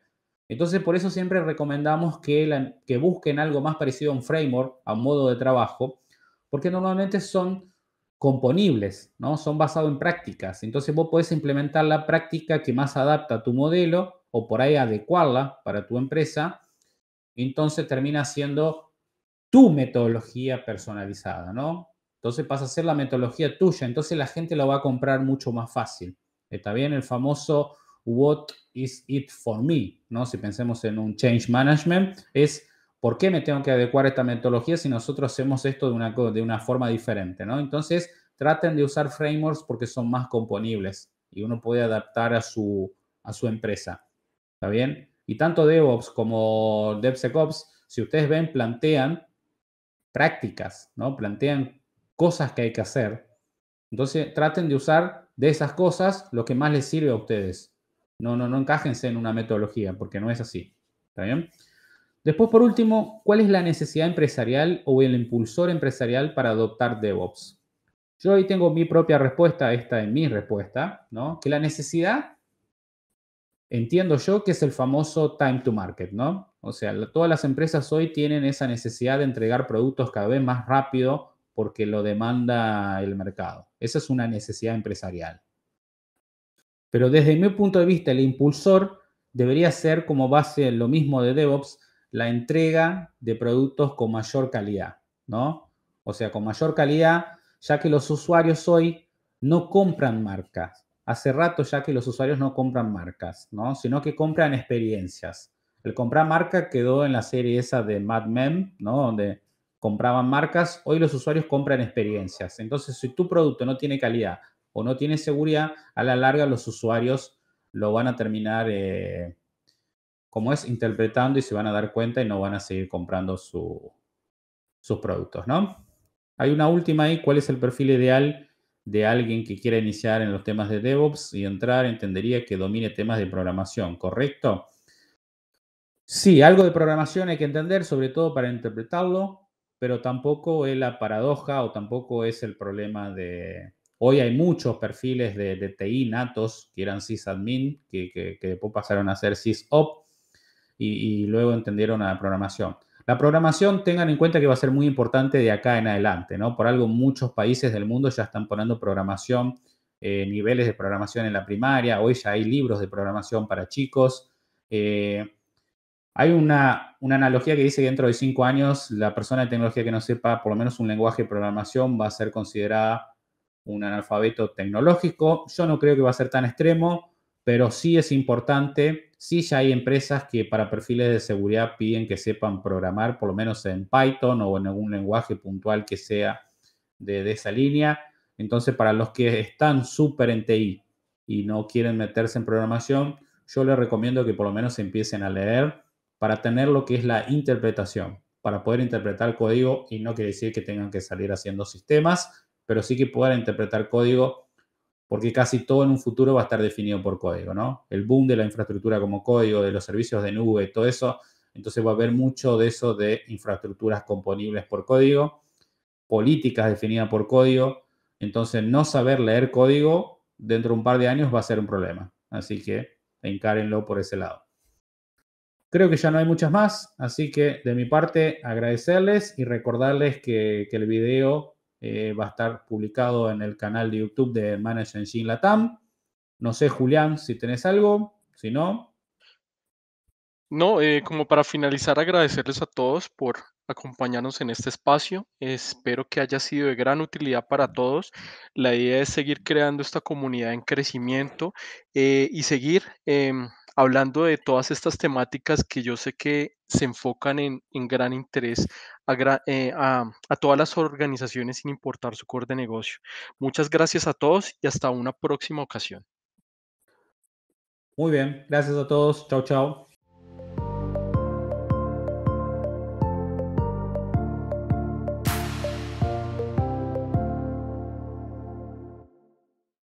Entonces, por eso siempre recomendamos que, que busquen algo más parecido a un framework, a un modo de trabajo, porque normalmente son componibles, ¿no? Son basados en prácticas. Entonces, vos podés implementar la práctica que más adapta a tu modelo o por ahí adecuarla para tu empresa. Entonces, termina siendo tu metodología personalizada, ¿no? Entonces pasa a ser la metodología tuya. Entonces la gente la va a comprar mucho más fácil. Está bien el famoso What is it for me? ¿no? Si pensemos en un change management, es ¿por qué me tengo que adecuar a esta metodología si nosotros hacemos esto de una, de una forma diferente? ¿no? Entonces, traten de usar frameworks porque son más componibles y uno puede adaptar a su, a su empresa. ¿Está bien? Y tanto DevOps como DevSecOps, si ustedes ven, plantean prácticas, ¿no? Plantean cosas que hay que hacer. Entonces, traten de usar de esas cosas lo que más les sirve a ustedes. No, no, no encájense en una metodología, porque no es así. Después, por último, ¿cuál es la necesidad empresarial o el impulsor empresarial para adoptar DevOps? Yo hoy tengo mi propia respuesta, esta es mi respuesta, ¿no? Que la necesidad, entiendo yo, que es el famoso time to market, ¿no? O sea, todas las empresas hoy tienen esa necesidad de entregar productos cada vez más rápido, porque lo demanda el mercado. Esa es una necesidad empresarial. Pero desde mi punto de vista, el impulsor debería ser como base en lo mismo de DevOps, la entrega de productos con mayor calidad, ¿no? O sea, con mayor calidad, ya que los usuarios hoy no compran marcas. Hace rato ya que los usuarios no compran marcas, ¿no? Sino que compran experiencias. El comprar marca quedó en la serie esa de Mad Men, ¿no? Donde compraban marcas, hoy los usuarios compran experiencias. Entonces, si tu producto no tiene calidad o no tiene seguridad, a la larga los usuarios lo van a terminar, eh, como es, interpretando y se van a dar cuenta y no van a seguir comprando sus productos, ¿no? Hay una última ahí, ¿cuál es el perfil ideal de alguien que quiera iniciar en los temas de DevOps y entrar, entendería que domine temas de programación, ¿correcto? Sí, algo de programación hay que entender, sobre todo para interpretarlo, pero tampoco es la paradoja o tampoco es el problema de... Hoy hay muchos perfiles de, TI natos que eran sysadmin, que, que, después pasaron a ser sysop y, y luego entendieron la programación. La programación, tengan en cuenta que va a ser muy importante de acá en adelante, ¿no? Por algo muchos países del mundo ya están poniendo programación, eh, niveles de programación en la primaria, hoy ya hay libros de programación para chicos. Eh, hay una, analogía que dice que dentro de cinco años la persona de tecnología que no sepa por lo menos un lenguaje de programación va a ser considerada un analfabeto tecnológico. Yo no creo que va a ser tan extremo, pero sí es importante. Sí ya hay empresas que para perfiles de seguridad piden que sepan programar por lo menos en Python o en algún lenguaje puntual que sea de, de esa línea. Entonces, para los que están súper en TI y no quieren meterse en programación, yo les recomiendo que por lo menos empiecen a leer para tener lo que es la interpretación, para poder interpretar código y no quiere decir que tengan que salir haciendo sistemas, pero sí que puedan interpretar código porque casi todo en un futuro va a estar definido por código, ¿no? El boom de la infraestructura como código, de los servicios de nube, todo eso, entonces va a haber mucho de eso de infraestructuras componibles por código, políticas definidas por código, entonces no saber leer código dentro de un par de años va a ser un problema, así que encárenlo por ese lado. Creo que ya no hay muchas más, así que de mi parte agradecerles y recordarles que, el video eh, va a estar publicado en el canal de YouTube de Management Engine Latam. No sé, Julián, si tenés algo, si no. No, eh, como para finalizar, agradecerles a todos por acompañarnos en este espacio. Espero que haya sido de gran utilidad para todos. La idea es seguir creando esta comunidad en crecimiento eh, y seguir em, hablando de todas estas temáticas que yo sé que se enfocan en, gran interés eh, a, a todas las organizaciones sin importar su core de negocio. Muchas gracias a todos y hasta una próxima ocasión. Muy bien, gracias a todos. Chao, chao.